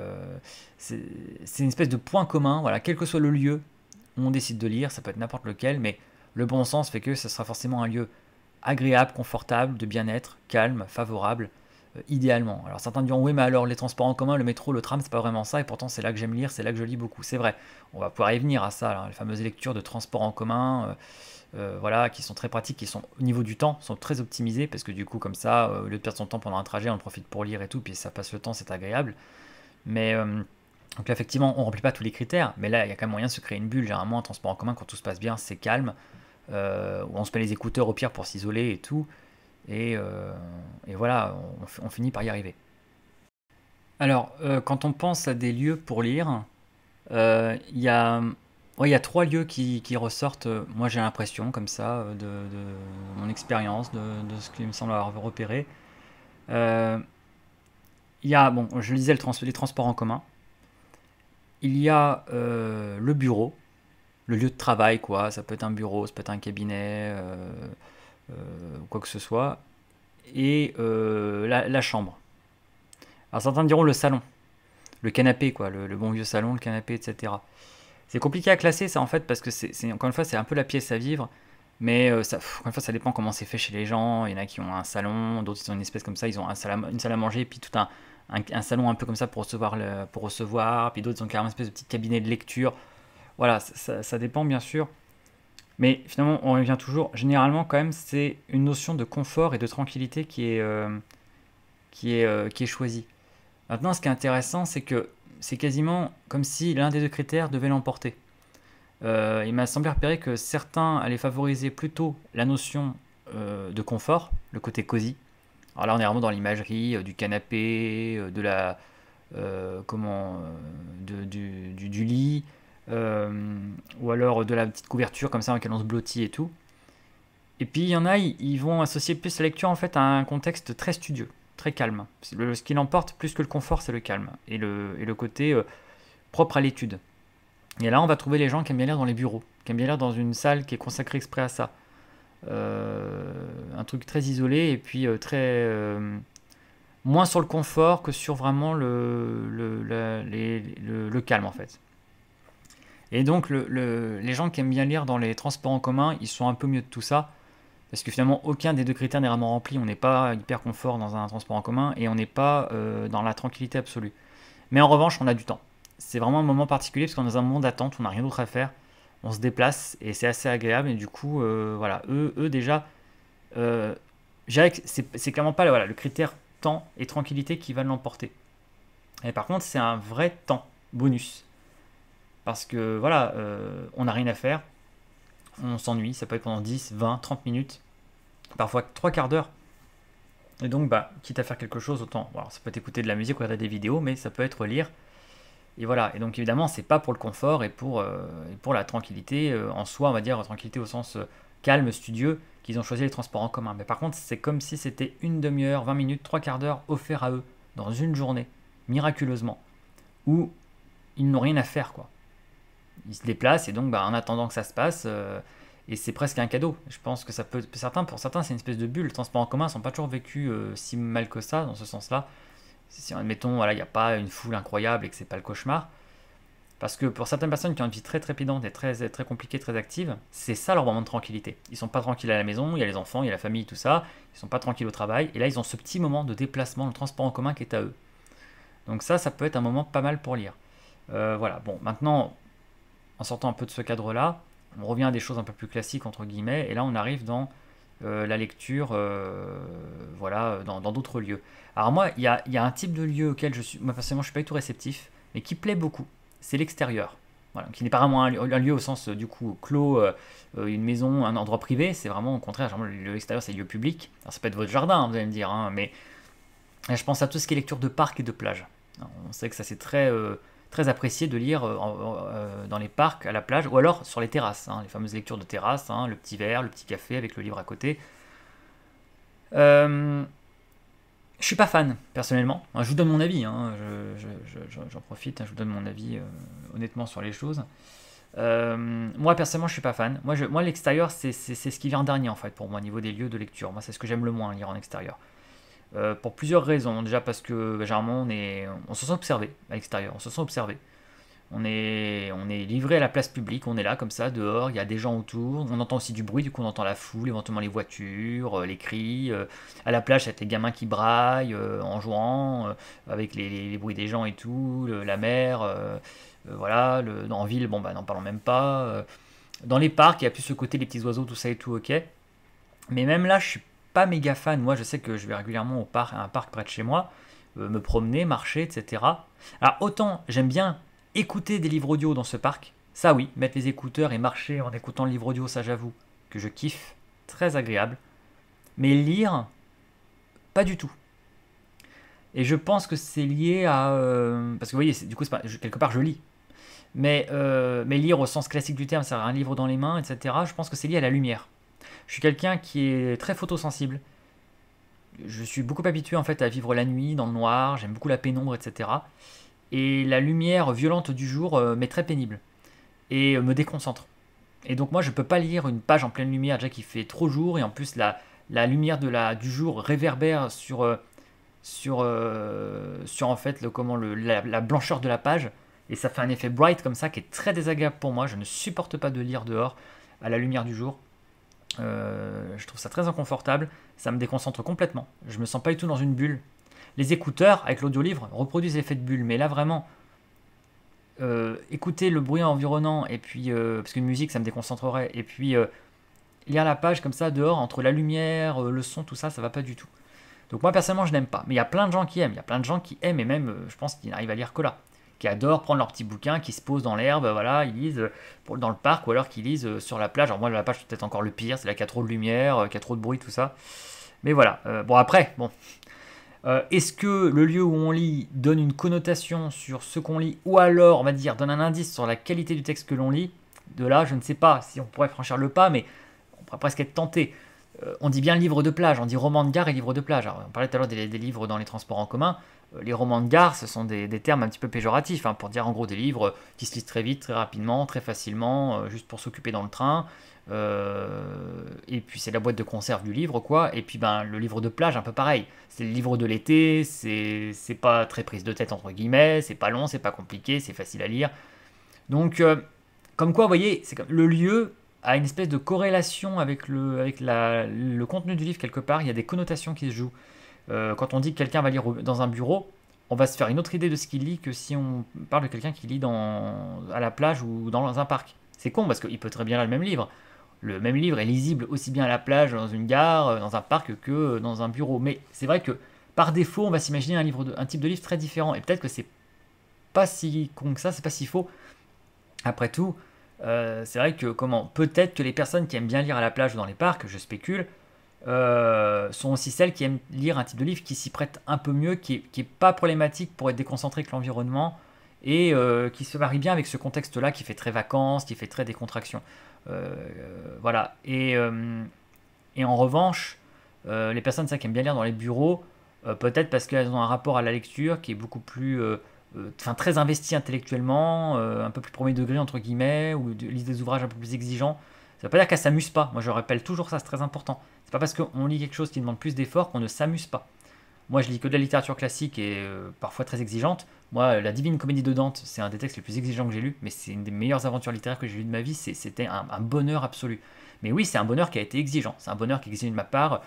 une espèce de point commun. Voilà, quel que soit le lieu, on décide de lire, ça peut être n'importe lequel, mais le bon sens fait que ce sera forcément un lieu agréable, confortable, de bien-être, calme, favorable, euh, idéalement. Alors certains diront oui mais alors les transports en commun, le métro, le tram, c'est pas vraiment ça, et pourtant c'est là que j'aime lire, c'est là que je lis beaucoup, c'est vrai. On va pouvoir y venir à ça, les fameuses lectures de transports en commun. Euh, euh, voilà, qui sont très pratiques, qui sont au niveau du temps, sont très optimisées, parce que du coup comme ça, au lieu de perdre son temps pendant un trajet, on en profite pour lire et tout, puis ça passe le temps, c'est agréable. Mais donc effectivement, on remplit pas tous les critères, mais là, il y a quand même moyen de se créer une bulle. Généralement, un transport en commun, quand tout se passe bien, c'est calme, euh, où on se met les écouteurs au pire pour s'isoler et tout. Et, euh, voilà, on, finit par y arriver. Alors, euh, quand on pense à des lieux pour lire, il y, ouais, y, a trois lieux qui, ressortent, moi j'ai l'impression, comme ça, de, mon expérience, de, ce qui me semble avoir repéré. il y a, bon, je lisais le les transports en commun. Il y a le bureau, le lieu de travail, quoi. Ça peut être un bureau, ça peut être un cabinet, euh, euh, quoi que ce soit. Et euh, la, chambre. Alors certains diront le salon, le canapé, quoi, le, bon vieux salon, le canapé, etc. C'est compliqué à classer ça en fait parce que c'est encore une fois c'est un peu la pièce à vivre, mais ça, encore une fois ça dépend comment c'est fait chez les gens. Il y en a qui ont un salon, d'autres ils ont une espèce comme ça, ils ont une salle à manger puis tout un, un, salon un peu comme ça pour recevoir le, pour recevoir, puis d'autres ont carrément une espèce de petit cabinet de lecture. Voilà, ça, dépend bien sûr. Mais finalement, on revient toujours. Généralement, quand même, c'est une notion de confort et de tranquillité qui est, euh, qui est, euh, qui est choisie. Maintenant, ce qui est intéressant, c'est que c'est quasiment comme si l'un des deux critères devait l'emporter. Euh, il m'a semblé repérer que certains allaient favoriser plutôt la notion de confort, le côté cosy. Alors là, on est vraiment dans l'imagerie du canapé, de la. comment. du, du, lit. Euh, ou alors de la petite couverture comme ça dans laquelle on se blottit et tout. Et puis il y en a, ils vont associer plus la lecture en fait à un contexte très studieux, très calme. ce qui l'emporte plus que le confort, c'est le calme et le, et le côté euh, propre à l'étude. Et là, on va trouver les gens qui aiment bien lire dans les bureaux, qui aiment bien lire dans une salle qui est consacrée exprès à ça. Euh, un truc très isolé et puis très. moins sur le confort que sur vraiment le, le, le, le calme en fait. Et donc, les gens qui aiment bien lire dans les transports en commun, ils sont un peu mieux de tout ça. Parce que finalement, aucun des deux critères n'est vraiment rempli. On n'est pas hyper confort dans un transport en commun et on n'est pas euh, dans la tranquillité absolue. Mais en revanche, on a du temps. C'est vraiment un moment particulier parce qu'on est dans un monde d'attente, on n'a rien d'autre à faire. On se déplace et c'est assez agréable. Et du coup, euh, voilà, eux, eux déjà, euh, c'est clairement pas voilà, le critère temps et tranquillité qui va l'emporter. Et par contre, c'est un vrai temps bonus. Parce que voilà, euh, on n'a rien à faire, on s'ennuie, ça peut être pendant 10, 20, 30 minutes, parfois trois quarts d'heure. Et donc, bah, quitte à faire quelque chose, autant. Alors, ça peut être écouter de la musique, regarder des vidéos, mais ça peut être lire. Et voilà. Et donc, évidemment, c'est pas pour le confort et pour, euh, pour la tranquillité euh, en soi, on va dire, tranquillité au sens calme, studieux, qu'ils ont choisi les transports en commun. Mais par contre, c'est comme si c'était une demi-heure, 20 minutes, trois quarts d'heure offert à eux dans une journée, miraculeusement, où ils n'ont rien à faire, quoi ils se déplacent et donc bah, en attendant que ça se passe, euh, et c'est presque un cadeau. Je pense que ça peut, certains, pour certains, c'est une espèce de bulle. le transport en commun ils sont pas toujours vécus euh, si mal que ça, dans ce sens-là. Si, admettons, voilà, il n'y a pas une foule incroyable et que c'est pas le cauchemar. Parce que pour certaines personnes qui ont une vie très trépidante et très, très compliquée, très active, c'est ça leur moment de tranquillité. Ils ne sont pas tranquilles à la maison, il y a les enfants, il y a la famille, tout ça. Ils ne sont pas tranquilles au travail. Et là, ils ont ce petit moment de déplacement, le transport en commun qui est à eux. Donc ça, ça peut être un moment pas mal pour lire. Euh, voilà, bon, maintenant, en sortant un peu de ce cadre-là, on revient à des choses un peu plus classiques, entre guillemets, et là on arrive dans euh, la lecture euh, voilà, dans d'autres lieux. Alors moi, il y a, un type de lieu auquel je suis, moi personnellement je suis pas du tout réceptif, mais qui plaît beaucoup, c'est l'extérieur. Voilà, qui n'est pas vraiment un, lieu au sens du coup clos, euh, une maison, un endroit privé, c'est vraiment au contraire, l'extérieur c'est lieu public. Alors ça peut être votre jardin, hein, vous allez me dire, hein, mais je pense à tout ce qui est lecture de parc et de plage. on sait que ça c'est très très apprécié de lire euh, euh, dans les parcs, à la plage, ou alors sur les terrasses, hein, les fameuses lectures de terrasse, hein, le petit verre, le petit café avec le livre à côté. Je euh, je suis pas fan, personnellement. Je vous donne mon avis, hein, j'en profite, je vous donne mon avis honnêtement sur les choses. moi, personnellement, je suis pas fan. Moi, moi l'extérieur, c'est ce qui vient en dernier, en fait, pour moi, au niveau des lieux de lecture. Moi, c'est ce que j'aime le moins, lire en extérieur. Euh, pour plusieurs raisons. Déjà parce que bah, généralement on, est, on se sent observé à l'extérieur, on se sent observé. On est, on est livré à la place publique, on est là comme ça, dehors, il y a des gens autour, on entend aussi du bruit, du coup on entend la foule, éventuellement les voitures, euh, les cris, euh, à la plage a des gamins qui braillent en jouant, avec les, bruits des gens et tout, la mer, voilà, le, en ville, bon bah n'en parlons même pas. dans les parcs, il y a plus ce côté, les petits oiseaux, tout ça et tout, ok. Mais même là, je suis pas méga fan. Moi, je sais que je vais régulièrement au parc, à un parc près de chez moi, euh, me promener, marcher, etc. Alors, autant j'aime bien écouter des livres audio dans ce parc, ça oui, mettre les écouteurs et marcher en écoutant le livre audio, ça j'avoue que je kiffe, très agréable. Mais lire, pas du tout. Et je pense que c'est lié à... Euh, parce que vous voyez, du coup, quelque part, je lis. Mais, euh, mais lire au sens classique du terme, c'est un livre dans les mains, etc. Je pense que c'est lié à la lumière. Je suis quelqu'un qui est très photosensible. Je suis beaucoup habitué en fait à vivre la nuit, dans le noir, j'aime beaucoup la pénombre, etc. Et la lumière violente du jour euh, m'est très pénible et euh, me déconcentre. Et donc moi je peux pas lire une page en pleine lumière déjà qu'il fait trop jour et en plus la, la lumière du jour réverbère sur, euh, sur, sur en fait le, comment, la blancheur de la page et ça fait un effet bright comme ça qui est très désagréable pour moi. Je ne supporte pas de lire dehors à la lumière du jour. Euh, je trouve ça très inconfortable, ça me déconcentre complètement. Je me sens pas du tout dans une bulle. Les écouteurs, avec l'audiolivre, reproduisent l'effet de bulle, mais là vraiment, euh, écouter le bruit environnant, et puis, euh, parce qu'une musique ça me déconcentrerait, et puis lire la page comme ça dehors, entre la lumière, le son, tout ça, ça va pas du tout. Donc moi personnellement je n'aime pas, mais il y a plein de gens qui aiment, il y a plein de gens qui aiment, et même je pense qu'ils n'arrivent à lire que là qui adorent prendre leurs petits bouquins, qui se posent dans l'herbe, voilà, ils lisent euh, dans le parc ou alors qu'ils lisent euh, sur la plage. Alors moi, la plage, c'est peut-être encore le pire, c'est là qu'il y a trop de lumière, euh, qu'il y a trop de bruit, tout ça. Mais voilà, bon après, bon. Est-ce que le lieu où on lit donne une connotation sur ce qu'on lit ou alors, on va dire, donne un indice sur la qualité du texte que l'on lit De là, je ne sais pas si on pourrait franchir le pas, mais on pourrait presque être tenté. Euh, on dit bien livre de plage, on dit roman de gare et livre de plage. on parlait tout à l'heure des, livres dans les transports en commun. Euh, les romans de gare, ce sont des, termes un petit peu péjoratifs, hein, pour dire en gros des livres qui se lisent très vite, très rapidement, très facilement, euh, juste pour s'occuper dans le train. et puis c'est la boîte de conserve du livre, quoi. Et puis ben le livre de plage, un peu pareil. C'est le livre de l'été, c'est pas très prise de tête, entre guillemets, c'est pas long, c'est pas compliqué, c'est facile à lire. Donc, comme quoi, vous voyez, c'est le lieu a une espèce de corrélation avec, le, avec la, le contenu du livre quelque part. Il y a des connotations qui se jouent. Euh, quand on dit que quelqu'un va lire dans un bureau, on va se faire une autre idée de ce qu'il lit que si on parle de quelqu'un qui lit dans, à la plage ou dans un parc. C'est con parce qu'il peut très bien lire le même livre. Le même livre est lisible aussi bien à la plage, dans une gare, euh, dans un parc que dans un bureau. Mais c'est vrai que par défaut, on va s'imaginer un, livre un type de livre très différent. Et peut-être que c'est pas si con que ça, c'est pas si faux. Après tout, euh, c'est vrai que comment Peut-être que les personnes qui aiment bien lire à la plage ou dans les parcs, je spécule, euh, sont aussi celles qui aiment lire un type de livre qui s'y prête un peu mieux, qui n'est pas problématique pour être déconcentré que l'environnement et euh, qui se marie bien avec ce contexte-là qui fait très vacances, qui fait très décontraction. voilà. Et, en revanche, les personnes ça, qui aiment bien lire dans les bureaux, peut-être parce qu'elles ont un rapport à la lecture qui est beaucoup plus euh, très investi intellectuellement, euh, un peu plus premier degré entre guillemets, ou de, des ouvrages un peu plus exigeants. Ça ne veut pas dire qu'elle s'amuse pas. Moi, je rappelle toujours ça, c'est très important. C'est pas parce qu'on lit quelque chose qui demande plus d'efforts qu'on ne s'amuse pas. Moi, je lis que de la littérature classique et euh, parfois très exigeante. Moi, La Divine Comédie de Dante, c'est un des textes les plus exigeants que j'ai lu, mais c'est une des meilleures aventures littéraires que j'ai lues de ma vie. C'était un, un, bonheur absolu. Mais oui, c'est un bonheur qui a été exigeant. C'est un bonheur qui exige de ma part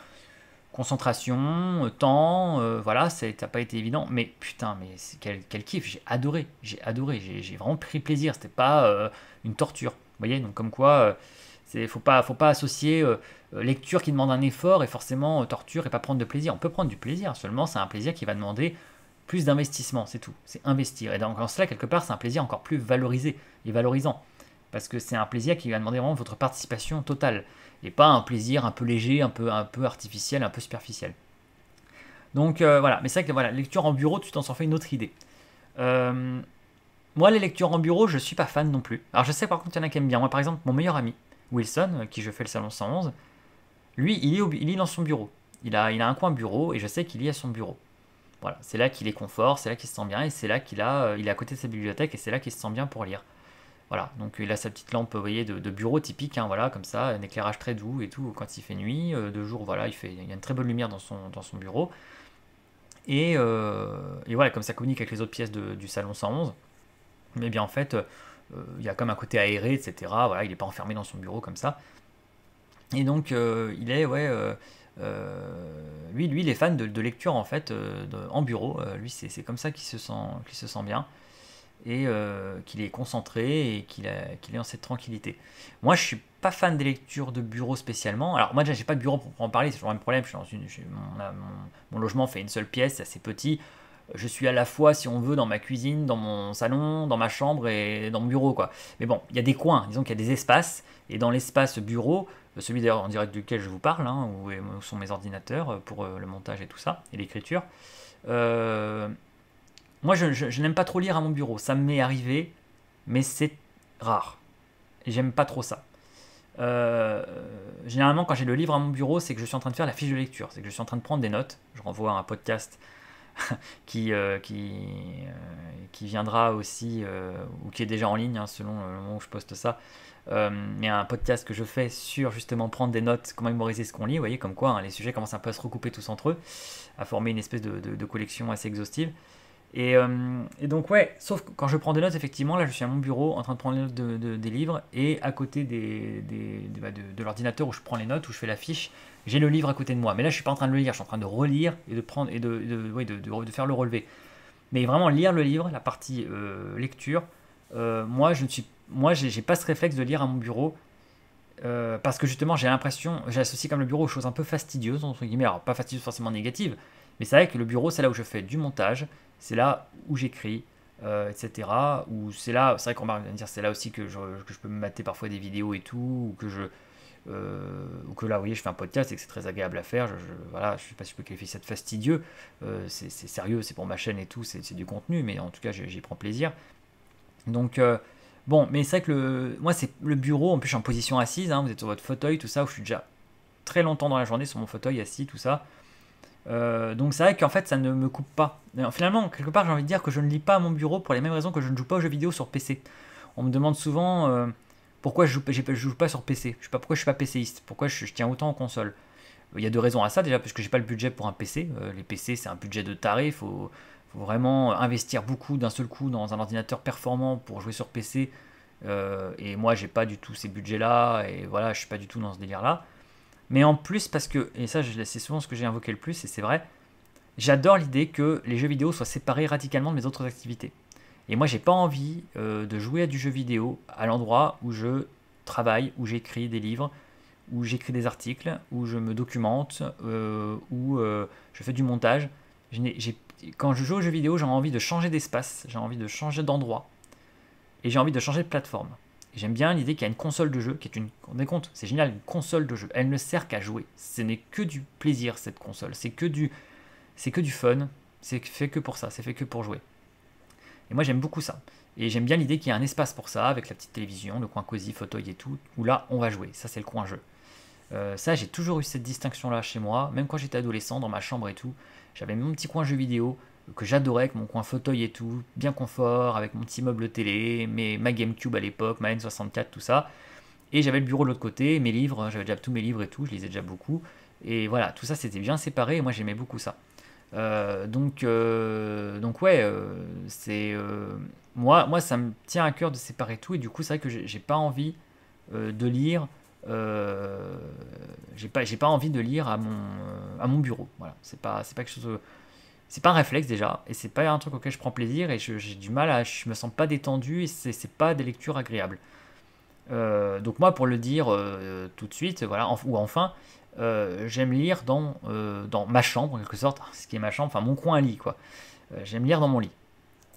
concentration, euh, temps, euh, voilà, ça n'a pas été évident. Mais putain, mais quel, quel, kiff, j'ai adoré, j'ai adoré, j'ai vraiment pris plaisir, c'était pas euh, une torture. Vous voyez, donc comme quoi, il faut pas, faut pas associer lecture qui demande un effort et forcément torture et pas prendre de plaisir. On peut prendre du plaisir, seulement c'est un plaisir qui va demander plus d'investissement, c'est tout, c'est investir. Et donc en cela, quelque part, c'est un plaisir encore plus valorisé et valorisant, parce que c'est un plaisir qui va demander vraiment votre participation totale et pas un plaisir un peu léger, un peu, un peu artificiel, un peu superficiel. Donc euh, voilà, mais c'est vrai que voilà, lecture en bureau, tu t'en sors fait une autre idée. Euh, moi, les lectures en bureau, je suis pas fan non plus. Alors je sais par contre qu'il y en a qui aiment bien. Moi, par exemple, mon meilleur ami, Wilson, euh, qui je fais le salon 111, lui, il est, dans son bureau. Il a, il a un coin bureau et je sais qu'il lit à son bureau. Voilà, c'est là qu'il est confort, c'est là qu'il se sent bien et c'est là qu'il a, il est à côté de sa bibliothèque et c'est là qu'il se sent bien pour lire. Voilà, donc il a sa petite lampe, de, bureau typique, hein, voilà, comme ça, un éclairage très doux et tout quand il fait nuit. Euh, de jour, voilà, il, fait, y a une très bonne lumière dans son, bureau. Euh, et, voilà, comme ça communique avec les autres pièces du salon 111, mais eh bien en fait, euh, il y a comme un côté aéré, etc. Voilà, il n'est pas enfermé dans son bureau comme ça. Et donc, il est, ouais, lui, lui, il est fan de, lecture en fait, en bureau. lui, c'est comme ça qu'il se, sent, se sent bien et euh, qu'il est concentré et qu'il est en cette tranquillité. Moi, je suis pas fan des lectures de bureau spécialement. Alors moi, déjà, j'ai pas de bureau pour en parler, c'est toujours un problème. Je suis dans une, mon, logement fait une seule pièce, c'est assez petit. Je suis à la fois, si on veut, dans ma cuisine, dans mon salon, dans ma chambre et dans mon bureau, quoi. Mais bon, il y a des coins, disons qu'il y a des espaces, et dans l'espace bureau, celui d'ailleurs en direct duquel je vous parle, hein, où, sont mes ordinateurs euh, pour euh, le montage et tout ça, et l'écriture. Moi, je, n'aime pas trop lire à mon bureau. Ça m'est arrivé, mais c'est rare. Et J'aime pas trop ça. Euh, généralement, quand j'ai le livre à mon bureau, c'est que je suis en train de faire la fiche de lecture, c'est que je suis en train de prendre des notes. Je renvoie à un podcast qui, euh, euh, qui, viendra aussi, ou qui est déjà en ligne, hein, selon le moment où je poste ça. Mais un podcast que je fais sur justement prendre des notes, comment mémoriser ce qu'on lit. Vous voyez, comme quoi hein, les sujets commencent un peu à se recouper tous entre eux, à former une espèce de collection assez exhaustive. Euh, et, donc, ouais, sauf quand je prends des notes, effectivement, là, je suis à mon bureau en train de prendre les notes de, des livres et à côté des, des, bah, de, l'ordinateur où je prends les notes, où je fais la fiche, j'ai le livre à côté de moi. Mais là, je suis pas en train de le lire, je suis en train de relire et de, prendre, et de, de, faire le relevé. Mais vraiment, lire le livre, la partie euh, lecture, euh, moi, je ne suis, moi, j'ai pas ce réflexe de lire à mon bureau. parce que justement, j'ai l'impression, j'associe comme le bureau aux choses un peu fastidieuses, entre guillemets, pas fastidieuses forcément négatives, mais c'est vrai que le bureau, c'est là où je fais du montage, c'est là où j'écris, euh, etc. Ou c'est là, c'est vrai qu'on va dire, c'est là aussi que je, peux me mater parfois des vidéos et tout, ou que je, euh, ou que là, vous voyez, je fais un podcast et que c'est très agréable à faire. Je, ne voilà, je sais pas si je peux qualifier ça de fastidieux. Euh, c'est sérieux, c'est pour ma chaîne et tout, c'est du contenu, mais en tout cas, j'y prends plaisir. Donc bon, mais c'est vrai que moi, c'est le bureau. En plus, je suis en position assise. Hein, vous êtes sur votre fauteuil, tout ça, où je suis déjà très longtemps dans la journée sur mon fauteuil assis, tout ça. Euh, donc c'est vrai qu'en fait ça ne me coupe pas. Euh, finalement, quelque part j'ai envie de dire que je ne lis pas à mon bureau pour les mêmes raisons que je ne joue pas aux jeux vidéo sur PC. On me demande souvent euh, pourquoi je ne joue, joue, pas sur PC, je sais pas, pourquoi je ne suis pas PCiste, pourquoi je, tiens autant en console. Il y a deux raisons à ça déjà, parce que j'ai pas le budget pour un PC. les PC c'est un budget de taré, il faut, vraiment investir beaucoup d'un seul coup dans un ordinateur performant pour jouer sur PC. et moi j'ai pas du tout ces budgets là, et voilà, je suis pas du tout dans ce délire là mais en plus parce que, et ça c'est souvent ce que j'ai invoqué le plus, et c'est vrai, j'adore l'idée que les jeux vidéo soient séparés radicalement de mes autres activités. Et moi j'ai pas envie euh, de jouer à du jeu vidéo à l'endroit où je travaille, où j'écris des livres, où j'écris des articles, où je me documente, euh, où euh, je fais du montage. quand je joue aux jeux vidéo, j'ai envie de changer d'espace, j'ai envie de changer d'endroit, et j'ai envie de changer de plateforme. J'aime bien l'idée qu'il y a une console de jeu, qui est une, on est compte, c'est génial, une console de jeu. Elle ne sert qu'à jouer. Ce n'est que du plaisir cette console. C'est que du, c'est que du fun. C'est fait que pour ça. C'est fait que pour jouer. Et moi j'aime beaucoup ça. Et j'aime bien l'idée qu'il y a un espace pour ça, avec la petite télévision, le coin cosy, fauteuil et tout, où là on va jouer. Ça c'est le coin jeu. Euh, ça j'ai toujours eu cette distinction là chez moi, même quand j'étais adolescent dans ma chambre et tout. J'avais mon petit coin jeu vidéo que j'adorais avec mon coin fauteuil et tout, bien confort, avec mon petit meuble télé, mes, ma GameCube à l'époque, ma N64, tout ça. Et j'avais le bureau de l'autre côté, mes livres, j'avais déjà tous mes livres et tout, je lisais déjà beaucoup. Et voilà, tout ça c'était bien séparé et moi j'aimais beaucoup ça. Euh, donc, euh, donc ouais, euh, c'est moi, moi ça me tient à cœur de séparer tout et du coup c'est vrai que j'ai pas envie de lire, j'ai pas, pas envie de lire à mon, à mon bureau. Voilà, c'est pas, c'est pas quelque chose c'est pas un réflexe déjà, et c'est pas un truc auquel je prends plaisir, et j'ai du mal à. Je me sens pas détendu, et c'est pas des lectures agréables. Euh, donc, moi, pour le dire euh, tout de suite, voilà, ou enfin, euh, j'aime lire dans, dans ma chambre, en quelque sorte, ce qui est ma chambre, enfin mon coin lit, quoi. j'aime lire dans mon lit.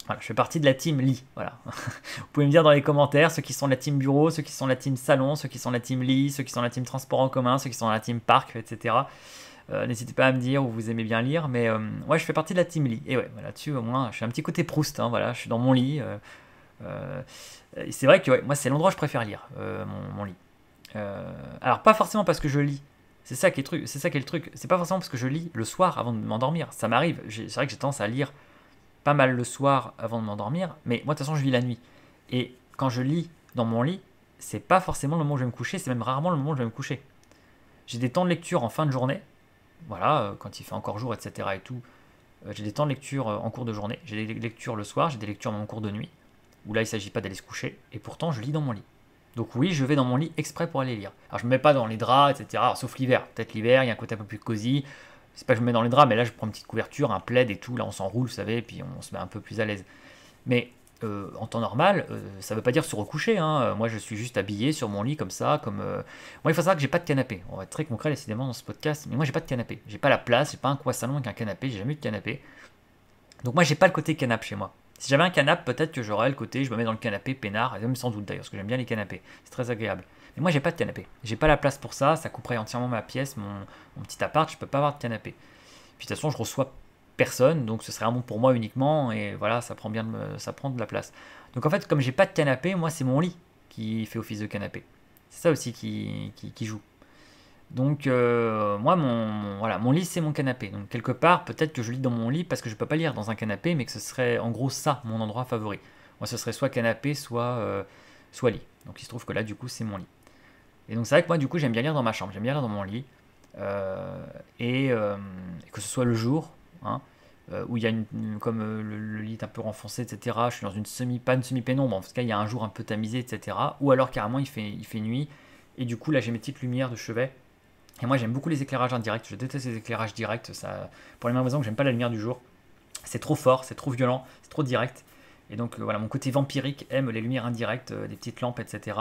Voilà, je fais partie de la team lit. Voilà. Vous pouvez me dire dans les commentaires ceux qui sont la team bureau, ceux qui sont la team salon, ceux qui sont la team lit, ceux qui sont la team transport en commun, ceux qui sont la team parc, etc. Euh, n'hésitez pas à me dire où vous aimez bien lire, mais euh, ouais, je fais partie de la team lit. Et ouais, là-dessus, au moins, je suis un petit côté Proust, hein, voilà, je suis dans mon lit. Euh, c'est vrai que moi, c'est l'endroit où je préfère lire, mon, lit. alors, pas forcément parce que je lis c'est ça qui est ça qui est le truc. C'est pas forcément parce que je lis le soir avant de m'endormir. Ça m'arrive. C'est vrai que j'ai tendance à lire pas mal le soir avant de m'endormir, mais moi de toute façon je vis la nuit. Et quand je lis dans mon lit, c'est pas forcément le moment où je vais me coucher, c'est même rarement le moment où je vais me coucher. J'ai des temps de lecture en fin de journée voilà, euh, quand il fait encore jour, etc. et tout, euh, j'ai des temps de lecture euh, en cours de journée, j'ai des lectures le soir, j'ai des lectures en cours de nuit, où là il ne s'agit pas d'aller se coucher, et pourtant je lis dans mon lit. Donc oui, je vais dans mon lit exprès pour aller lire. Alors je me mets pas dans les draps, etc. sauf l'hiver, peut-être l'hiver, il y a un côté un peu plus cosy. C'est pas que je me mets dans les draps, mais là je prends une petite couverture, un plaid et tout, là on s'enroule, vous savez, et puis on se met un peu plus à l'aise. Mais euh, en temps normal, euh, ça veut pas dire se recoucher. Hein. Euh, moi, je suis juste habillé sur mon lit comme ça. Comme, Moi, il faut savoir que j'ai pas de canapé. On va être très concret, décidément, dans ce podcast. Mais moi, j'ai pas de canapé. J'ai pas la place. J'ai pas un coin salon avec un canapé. J'ai jamais eu de canapé. Donc, moi, j'ai pas le côté canapé chez moi. Si j'avais un canapé, peut-être que j'aurais le côté je me mets dans le canapé peinard. Et même sans doute d'ailleurs, parce que j'aime bien les canapés. C'est très agréable. Mais moi, j'ai pas de canapé. J'ai pas la place pour ça. Ça couperait entièrement ma pièce, mon, mon petit appart. Je peux pas avoir de canapé. Puis, de toute façon, je reçois personne, donc ce serait un monde pour moi uniquement, et voilà, ça prend bien de, ça prend de la place. Donc en fait, comme j'ai pas de canapé, moi c'est mon lit qui fait office de canapé. C'est ça aussi qui, qui, joue. Donc euh, moi, mon, voilà, mon lit c'est mon canapé. Donc quelque part, peut-être que je lis dans mon lit parce que je peux pas lire dans un canapé, mais que ce serait en gros ça mon endroit favori. Moi, ce serait soit canapé, soit, euh, soit lit. Donc il se trouve que là, du coup, c'est mon lit. Et donc c'est vrai que moi, du coup, j'aime bien lire dans ma chambre, j'aime bien lire dans mon lit. Euh, et que ce soit le jour Hein, euh, où il y a une, comme euh, le, lit un peu renfoncé, etc. Je suis dans une semi, pas semi-pénombre, en tout cas il y a un jour un peu tamisé, etc. Ou alors carrément il fait, il fait nuit, et du coup là j'ai mes petites lumières de chevet. Et moi j'aime beaucoup les éclairages indirects, je déteste les éclairages directs, ça, pour les mêmes raisons que j'aime pas la lumière du jour. C'est trop fort, c'est trop violent, c'est trop direct. Et donc euh, voilà, mon côté vampirique aime les lumières indirectes, euh, des petites lampes, etc.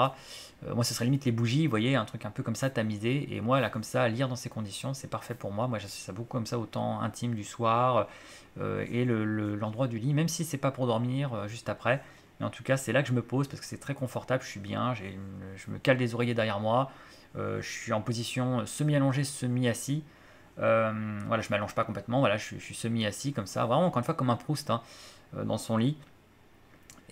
Euh, moi, ce serait limite les bougies, vous voyez, un truc un peu comme ça, tamisé. Et moi, là, comme ça, lire dans ces conditions, c'est parfait pour moi. Moi, j'associe ça beaucoup comme ça au temps intime du soir et l'endroit du lit, même si c'est pas pour dormir juste après. Mais en tout cas, c'est là que je me pose parce que c'est très confortable, je suis bien, je me cale des oreillers derrière moi, je suis en position semi-allongée, semi-assis. voilà, je m'allonge pas complètement, voilà, je, suis semi-assis comme ça, vraiment, encore une fois, comme un Proust hein, dans son lit.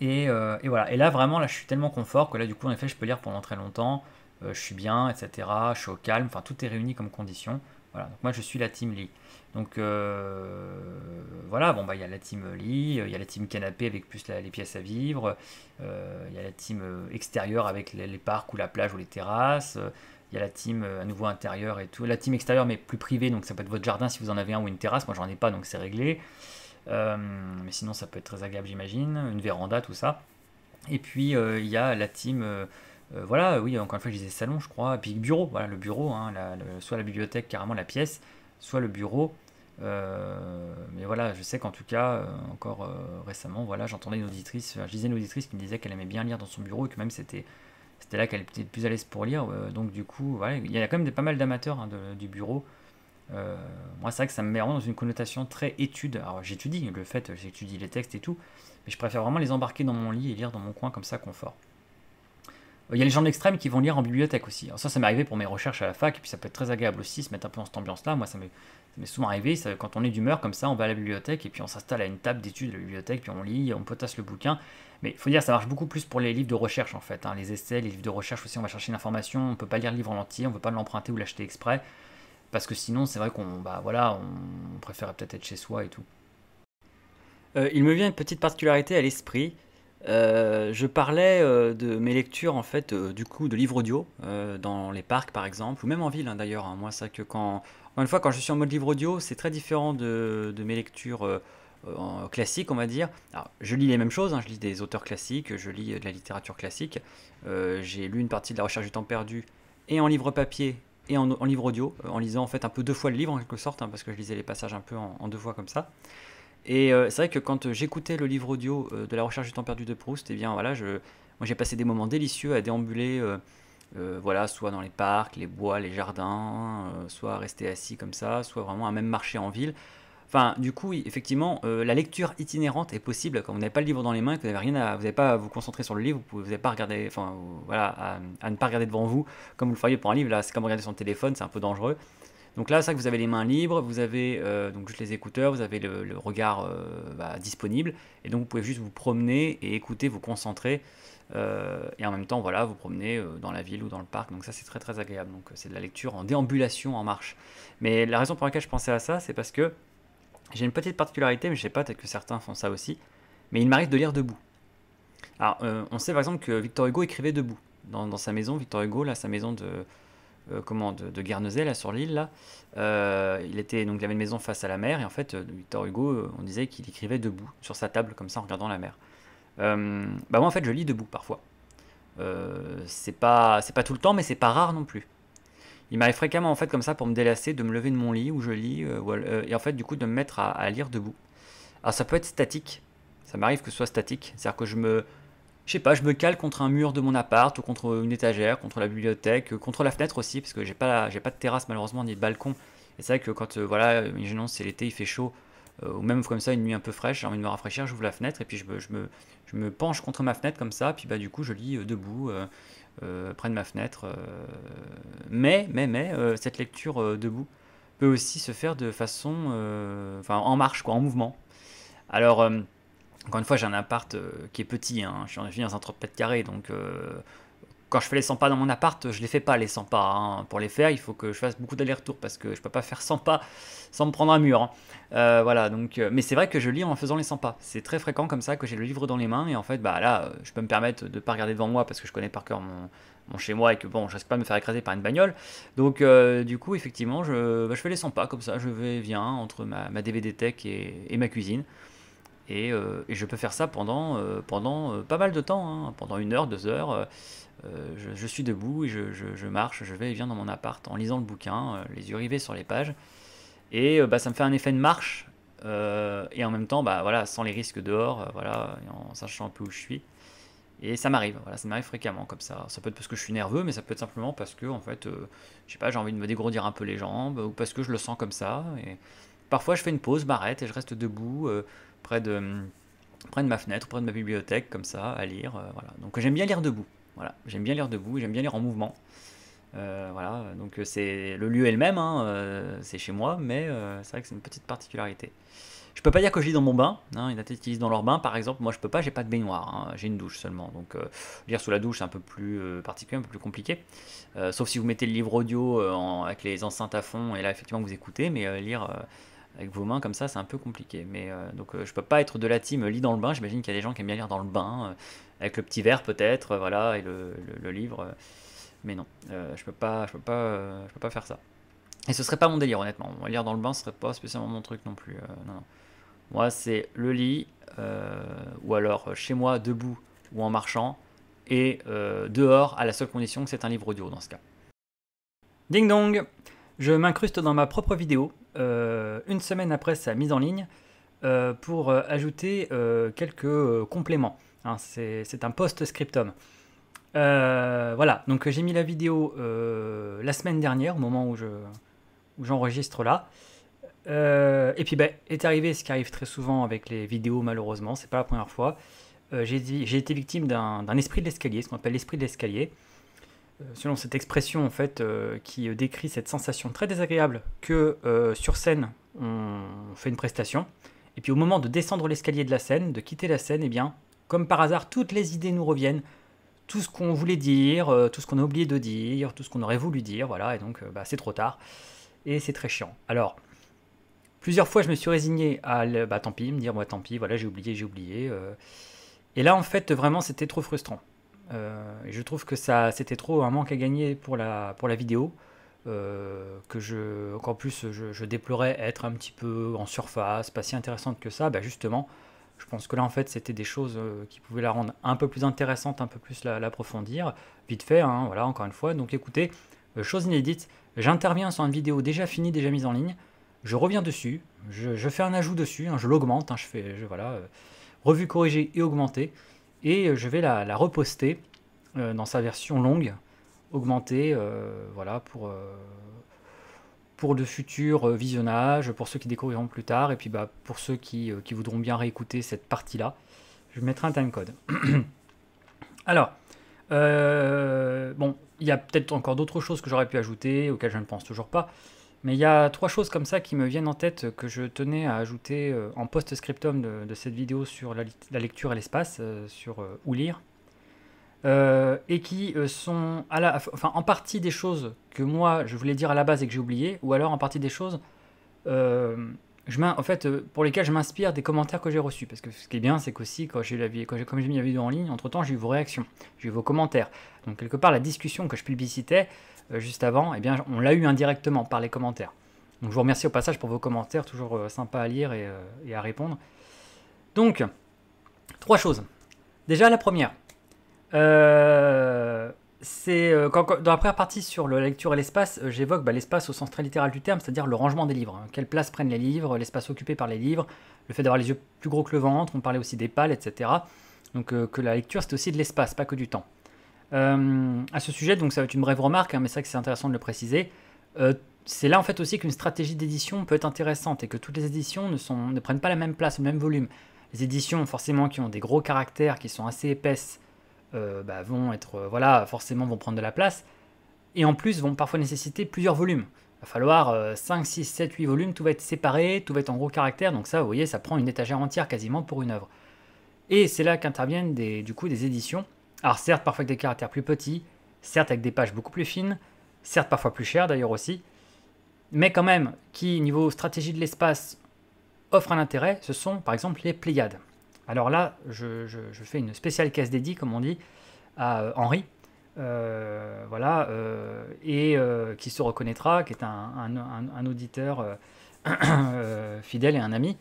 Euh, et, voilà. Et là, vraiment, là, je suis tellement confort que là, du coup, en effet, je peux lire pendant très longtemps. Euh, je suis bien, etc. Je suis au calme. Enfin, tout est réuni comme condition. Voilà. Donc, moi, je suis la team lit. Donc, euh, voilà. Bon, bah, il y a la team lit, il y a la team canapé avec plus les pièces à vivre. Il y a la team extérieure avec les, les, parcs ou la plage ou les terrasses. Il y a la team à nouveau intérieure et tout. La team extérieure, mais plus privée. Donc, ça peut être votre jardin si vous en avez un ou une terrasse. Moi, j'en ai pas, donc c'est réglé. Euh, mais sinon, ça peut être très agréable, j'imagine. Une véranda, tout ça. Et puis, euh, il y a la team. Euh, voilà, oui, encore une fois, je disais salon, je crois, et puis bureau, voilà, le bureau, hein, soit la bibliothèque, carrément la pièce, soit le bureau. mais voilà, je sais qu'en tout cas, encore récemment, voilà, j'entendais une auditrice, je disais une auditrice qui me disait qu'elle aimait bien lire dans son bureau et que même c'était c'était là qu'elle était plus à l'aise pour lire. donc du coup, il y a quand même des, pas mal d'amateurs hein, du bureau euh, moi, c'est vrai que ça me met vraiment dans une connotation très étude. Alors, j'étudie le fait, j'étudie les textes et tout, mais je préfère vraiment les embarquer dans mon lit et lire dans mon coin comme ça, confort. Euh, il y a les gens de l'extrême qui vont lire en bibliothèque aussi. ça, ça m'est arrivé pour mes recherches à la fac, et puis ça peut être très agréable aussi, se mettre un peu dans cette ambiance-là. Moi, ça m'est souvent arrivé, quand on est d'humeur comme ça, on va à la bibliothèque, et puis on s'installe à une table d'études de la bibliothèque, puis on lit, on potasse le bouquin. Mais il faut dire, ça marche beaucoup plus pour les livres de recherche, en fait. Hein. Les essais, les livres de recherche aussi, on va chercher l'information, on ne peut pas lire le livre en entier, on ne peut pas l'emprunter ou l'acheter exprès. Parce que sinon, c'est vrai qu'on bah, voilà, on préfère peut-être être chez soi et tout. Euh, il me vient une petite particularité à l'esprit. Euh, je parlais euh, de mes lectures en fait du coup de livres audio dans les parcs par exemple ou même en ville hein, d'ailleurs hein. moi ça que quand une fois quand je suis en mode livre audio c'est très différent de, mes lectures classiques on va dire je lis les mêmes choses hein. je lis des auteurs classiques je lis de la littérature classique j'ai lu une partie de la recherche du temps perdu et en livre papier et en, livre audio, euh, en lisant en fait un peu deux fois le livre en quelque sorte, hein, parce que je lisais les passages un peu en, deux fois comme ça. Et euh, c'est vrai que quand euh, j'écoutais le livre audio de La recherche du temps perdu de Proust, eh bien voilà, je, j'ai passé des moments délicieux à déambuler, voilà, soit dans les parcs, les bois, les jardins, soit rester assis comme ça, soit vraiment à même marcher en ville. Enfin, du coup, effectivement, euh, la lecture itinérante est possible quand vous n'avez pas le livre dans les mains, que vous n'avez rien à, vous pas à vous concentrer sur le livre, vous n'avez pas regarder, enfin, voilà, à, ne pas regarder devant vous, comme vous le feriez pour un livre. Là, c'est comme regarder son téléphone, c'est un peu dangereux. Donc là, c'est que vous avez les mains libres, vous avez euh, donc juste les écouteurs, vous avez le, regard euh, bah, disponible, et donc vous pouvez juste vous promener et écouter, vous concentrer, et en même temps, voilà, vous promener dans la ville ou dans le parc. Donc ça, c'est très très agréable. Donc c'est de la lecture en déambulation, en marche. Mais la raison pour laquelle je pensais à ça, c'est parce que j'ai une petite particularité, mais je sais pas, peut-être que certains font ça aussi, mais il m'arrive de lire debout. Alors, euh, on sait par exemple que Victor Hugo écrivait debout. Dans, sa maison, Victor Hugo, là, sa maison de, euh, comment, de, Guernesey, là, sur l'île, là, euh, il, était, donc, il avait une maison face à la mer, et en fait, Victor Hugo, on disait qu'il écrivait debout, sur sa table, comme ça, en regardant la mer. bah, moi, en fait, je lis debout, parfois. c'est pas, pas tout le temps, mais c'est pas rare non plus il m'arrive fréquemment en fait comme ça pour me délasser de me lever de mon lit où je lis euh, euh, et en fait du coup de me mettre à, lire debout. Alors ça peut être statique, ça m'arrive que ce soit statique, c'est-à-dire que je me je sais pas, je me cale contre un mur de mon appart ou contre une étagère, contre la bibliothèque, euh, contre la fenêtre aussi parce que j'ai pas j'ai pas de terrasse malheureusement ni de balcon. Et c'est vrai que quand voilà, imaginons c'est l'été, il fait chaud ou même comme ça une nuit un peu fraîche, j'ai envie de me rafraîchir, j'ouvre la fenêtre et puis je me, je me, je me penche contre ma fenêtre comme ça, puis bah du coup je lis debout euh, près de ma fenêtre. Euh, mais, mais, mais, euh, cette lecture debout peut aussi se faire de façon, enfin, en marche, quoi, en mouvement. Alors, encore une fois, j'ai un appart qui est petit, hein, je suis dans un 30 mètres carrés, donc quand je fais les 100 pas dans mon appart, je les fais pas les 100 pas. Hein. Pour les faire, il faut que je fasse beaucoup d'allers-retours parce que je peux pas faire 100 pas sans me prendre un mur. Hein. Euh, voilà, donc, euh, mais c'est vrai que je lis en faisant les 100 pas. C'est très fréquent comme ça que j'ai le livre dans les mains et en fait, bah là, euh, je peux me permettre de pas regarder devant moi parce que je connais par cœur mon, mon chez moi et que bon, je risque pas de me faire écraser par une bagnole. Donc, du coup, effectivement, je, bah, je fais les 100 pas comme ça. Je vais, viens entre ma, DVD Tech et, ma cuisine. Et, je peux faire ça pendant, pendant pas mal de temps, hein. pendant une heure, deux heures. Euh, je, suis debout et je, marche, je vais et viens dans mon appart en lisant le bouquin, euh, les yeux rivés sur les pages. Et euh, bah, ça me fait un effet de marche et en même temps, bah, voilà, sans les risques dehors, voilà, en sachant un peu où je suis. Et ça m'arrive, ça m'arrive fréquemment comme ça. Ça peut être parce que je suis nerveux, mais ça peut être simplement parce que, en fait, je pas, j'ai envie de me dégourdir un peu les jambes ou parce que je le sens comme ça. Et parfois, je fais une pause, m'arrête et je reste debout près de ma fenêtre, près de ma bibliothèque, comme ça, à lire. voilà. Donc j'aime bien lire debout. Voilà, j'aime bien lire debout, j'aime bien lire en mouvement. Euh, voilà, donc euh, c'est le lieu est le même, hein, euh, c'est chez moi, mais c'est vrai que c'est une petite particularité. Je peux pas dire que je lis dans mon bain, hein, il y en a qui lisent dans leur bain par exemple, moi je peux pas, j'ai pas de baignoire, hein, j'ai une douche seulement, donc lire sous la douche c'est un peu plus particulier, un peu plus compliqué, sauf si vous mettez le livre audio avec les enceintes à fond et là effectivement vous écoutez, mais lire avec vos mains comme ça, c'est un peu compliqué. Mais donc, je peux pas être de la team lit dans le bain. J'imagine qu'il y a des gens qui aiment bien lire dans le bain avec le petit verre peut-être, euh, voilà, et le, livre. Euh, mais non, euh, je peux pas, peux pas, pas faire ça. Et ce serait pas mon délire honnêtement. Lire dans le bain, ce serait pas spécialement mon truc non plus. Moi, c'est le lit, ou alors chez moi debout ou en marchant, et dehors à la seule condition que c'est un livre audio dans ce cas. Ding dong, je m'incruste dans ma propre vidéo une semaine après sa mise en ligne pour ajouter quelques compléments. Hein, c'est un post-scriptum. Euh, voilà, donc j'ai mis la vidéo euh, la semaine dernière, au moment où j'enregistre je, là. Euh, et puis ben, est arrivé ce qui arrive très souvent avec les vidéos, malheureusement, c'est pas la première fois. j'ai été victime d'un esprit de l'escalier, ce qu'on appelle l'esprit de l'escalier. Selon cette expression en fait, qui décrit cette sensation très désagréable que sur scène on fait une prestation, et puis au moment de descendre l'escalier de la scène, de quitter la scène, eh bien, comme par hasard, toutes les idées nous reviennent. Tout ce qu'on voulait dire, euh, tout ce qu'on a oublié de dire, tout ce qu'on aurait voulu dire, voilà, et donc euh, bah, c'est trop tard. Et c'est très chiant. Alors, plusieurs fois, je me suis résigné à, bah tant pis, me dire, moi tant pis, voilà, j'ai oublié, j'ai oublié. Euh. Et là, en fait, vraiment, c'était trop frustrant. je trouve que ça, c'était trop un manque à gagner pour la, pour la vidéo. que je, encore plus, je, je, déplorais être un petit peu en surface, pas si intéressante que ça, bah justement, je pense que là, en fait, c'était des choses euh, qui pouvaient la rendre un peu plus intéressante, un peu plus l'approfondir. Vite fait, hein, voilà, encore une fois. Donc écoutez, euh, chose inédite, j'interviens sur une vidéo déjà finie, déjà mise en ligne. Je reviens dessus, je, fais un ajout dessus, hein, je l'augmente, hein, je fais, voilà, euh, revue corrigée et augmentée. Et je vais la, reposter dans sa version longue, augmentée, voilà, pour pour de futurs euh, visionnages, pour ceux qui découvriront plus tard, et puis bah, pour ceux qui, euh, voudront bien réécouter cette partie-là, je mettrai un timecode. Alors, euh, bon, il y a peut-être encore d'autres choses que j'aurais pu ajouter, auxquelles je ne pense toujours pas, mais il y a trois choses comme ça qui me viennent en tête que je tenais à ajouter en post-scriptum de, cette vidéo sur la, lecture et l'espace, sur où lire. Euh, et qui euh, sont à enfin, en partie des choses que moi je voulais dire à la base et que j'ai oublié, ou alors en partie des choses euh, en fait, euh, pour lesquelles je m'inspire des commentaires que j'ai reçus. Parce que ce qui est bien, c'est qu'aussi, quand j'ai la quand j'ai, comme j'ai mis la vidéo en ligne, entre temps, j'ai eu vos réactions, j'ai eu vos commentaires. Donc, quelque part, la discussion que je publicitais juste avant, eh bien, on l'a eu indirectement par les commentaires. Donc, je vous remercie au passage pour vos commentaires, toujours sympa à lire et à répondre. Donc, trois choses. Déjà, la première, euh, c'est euh, dans la première partie sur la lecture et l'espace, euh, j'évoque bah, l'espace au sens très littéral du terme, c'est-à-dire le rangement des livres. Hein. Quelle place prennent les livres, l'espace occupé par les livres, le fait d'avoir les yeux plus gros que le ventre, on parlait aussi des pales, etc. Donc que la lecture, c'est aussi de l'espace, pas que du temps. à ce sujet, donc ça va être une brève remarque, hein, mais c'est vrai que c'est intéressant de le préciser. c'est là en fait aussi qu'une stratégie d'édition peut être intéressante et que toutes les éditions ne, sont, ne prennent pas la même place, le même volume. Les éditions forcément qui ont des gros caractères, qui sont assez épaisses, euh, bah, vont être, euh, voilà, forcément vont prendre de la place, et en plus vont parfois nécessiter plusieurs volumes. Il va falloir 5, 6, 7, 8 volumes, tout va être séparé, tout va être en gros caractère, donc ça, vous voyez, ça prend une étagère entière quasiment pour une œuvre. Et c'est là qu'interviennent des, du coup des éditions, alors certes parfois avec des caractères plus petits, certes avec des pages beaucoup plus fines, certes parfois plus chères d'ailleurs aussi, mais quand même, qui niveau stratégie de l'espace offre un intérêt, ce sont par exemple les Pléiades. Alors là, je, fais une spéciale caisse dédiée, comme on dit, à euh, Henri, euh, voilà, euh, et qui se reconnaîtra, qui est un, auditeur fidèle et un ami.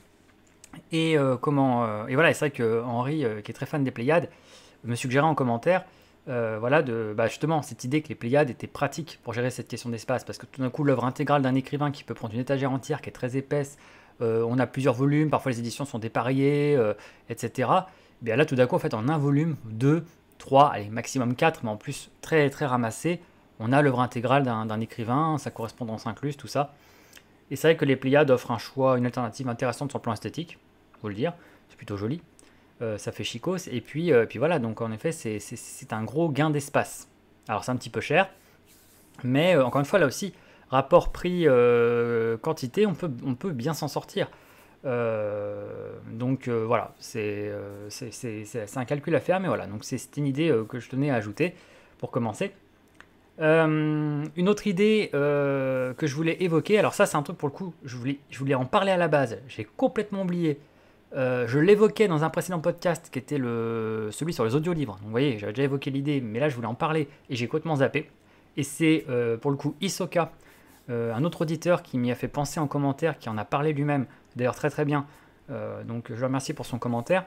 Et comment Et voilà, c'est vrai que Henri, qui est très fan des Pléiades, me suggérait en commentaire, voilà, de bah, justement cette idée que les Pléiades étaient pratiques pour gérer cette question d'espace, parce que tout d'un coup, l'œuvre intégrale d'un écrivain qui peut prendre une étagère entière, qui est très épaisse, euh, on a plusieurs volumes, parfois les éditions sont dépareillées, euh, etc. bien là, tout d'un coup, en fait, en un volume, deux, trois, allez, maximum quatre, mais en plus très très ramassé, on a l'œuvre intégrale d'un écrivain, sa correspondance incluse, tout ça. Et c'est vrai que les Pléiades offrent un choix, une alternative intéressante sur le plan esthétique, faut le dire, c'est plutôt joli, euh, ça fait chicos, et puis, puis voilà, donc en effet c'est un gros gain d'espace. Alors c'est un petit peu cher, mais encore une fois là aussi, rapport prix-quantité, euh, on, peut, on peut bien s'en sortir. Euh, donc euh, voilà, c'est un calcul à faire, mais voilà, donc c'est une idée que je tenais à ajouter pour commencer. une autre idée que je voulais évoquer, alors ça c'est un truc pour le coup, je voulais, je voulais en parler à la base, j'ai complètement oublié. je l'évoquais dans un précédent podcast qui était le, celui sur les audiolivres. Donc vous voyez, j'avais déjà évoqué l'idée, mais là je voulais en parler et j'ai complètement zappé. Et c'est pour le coup Isoka, euh, un autre auditeur qui m'y a fait penser en commentaire, qui en a parlé lui-même, d'ailleurs très très bien, euh, donc je le remercie pour son commentaire,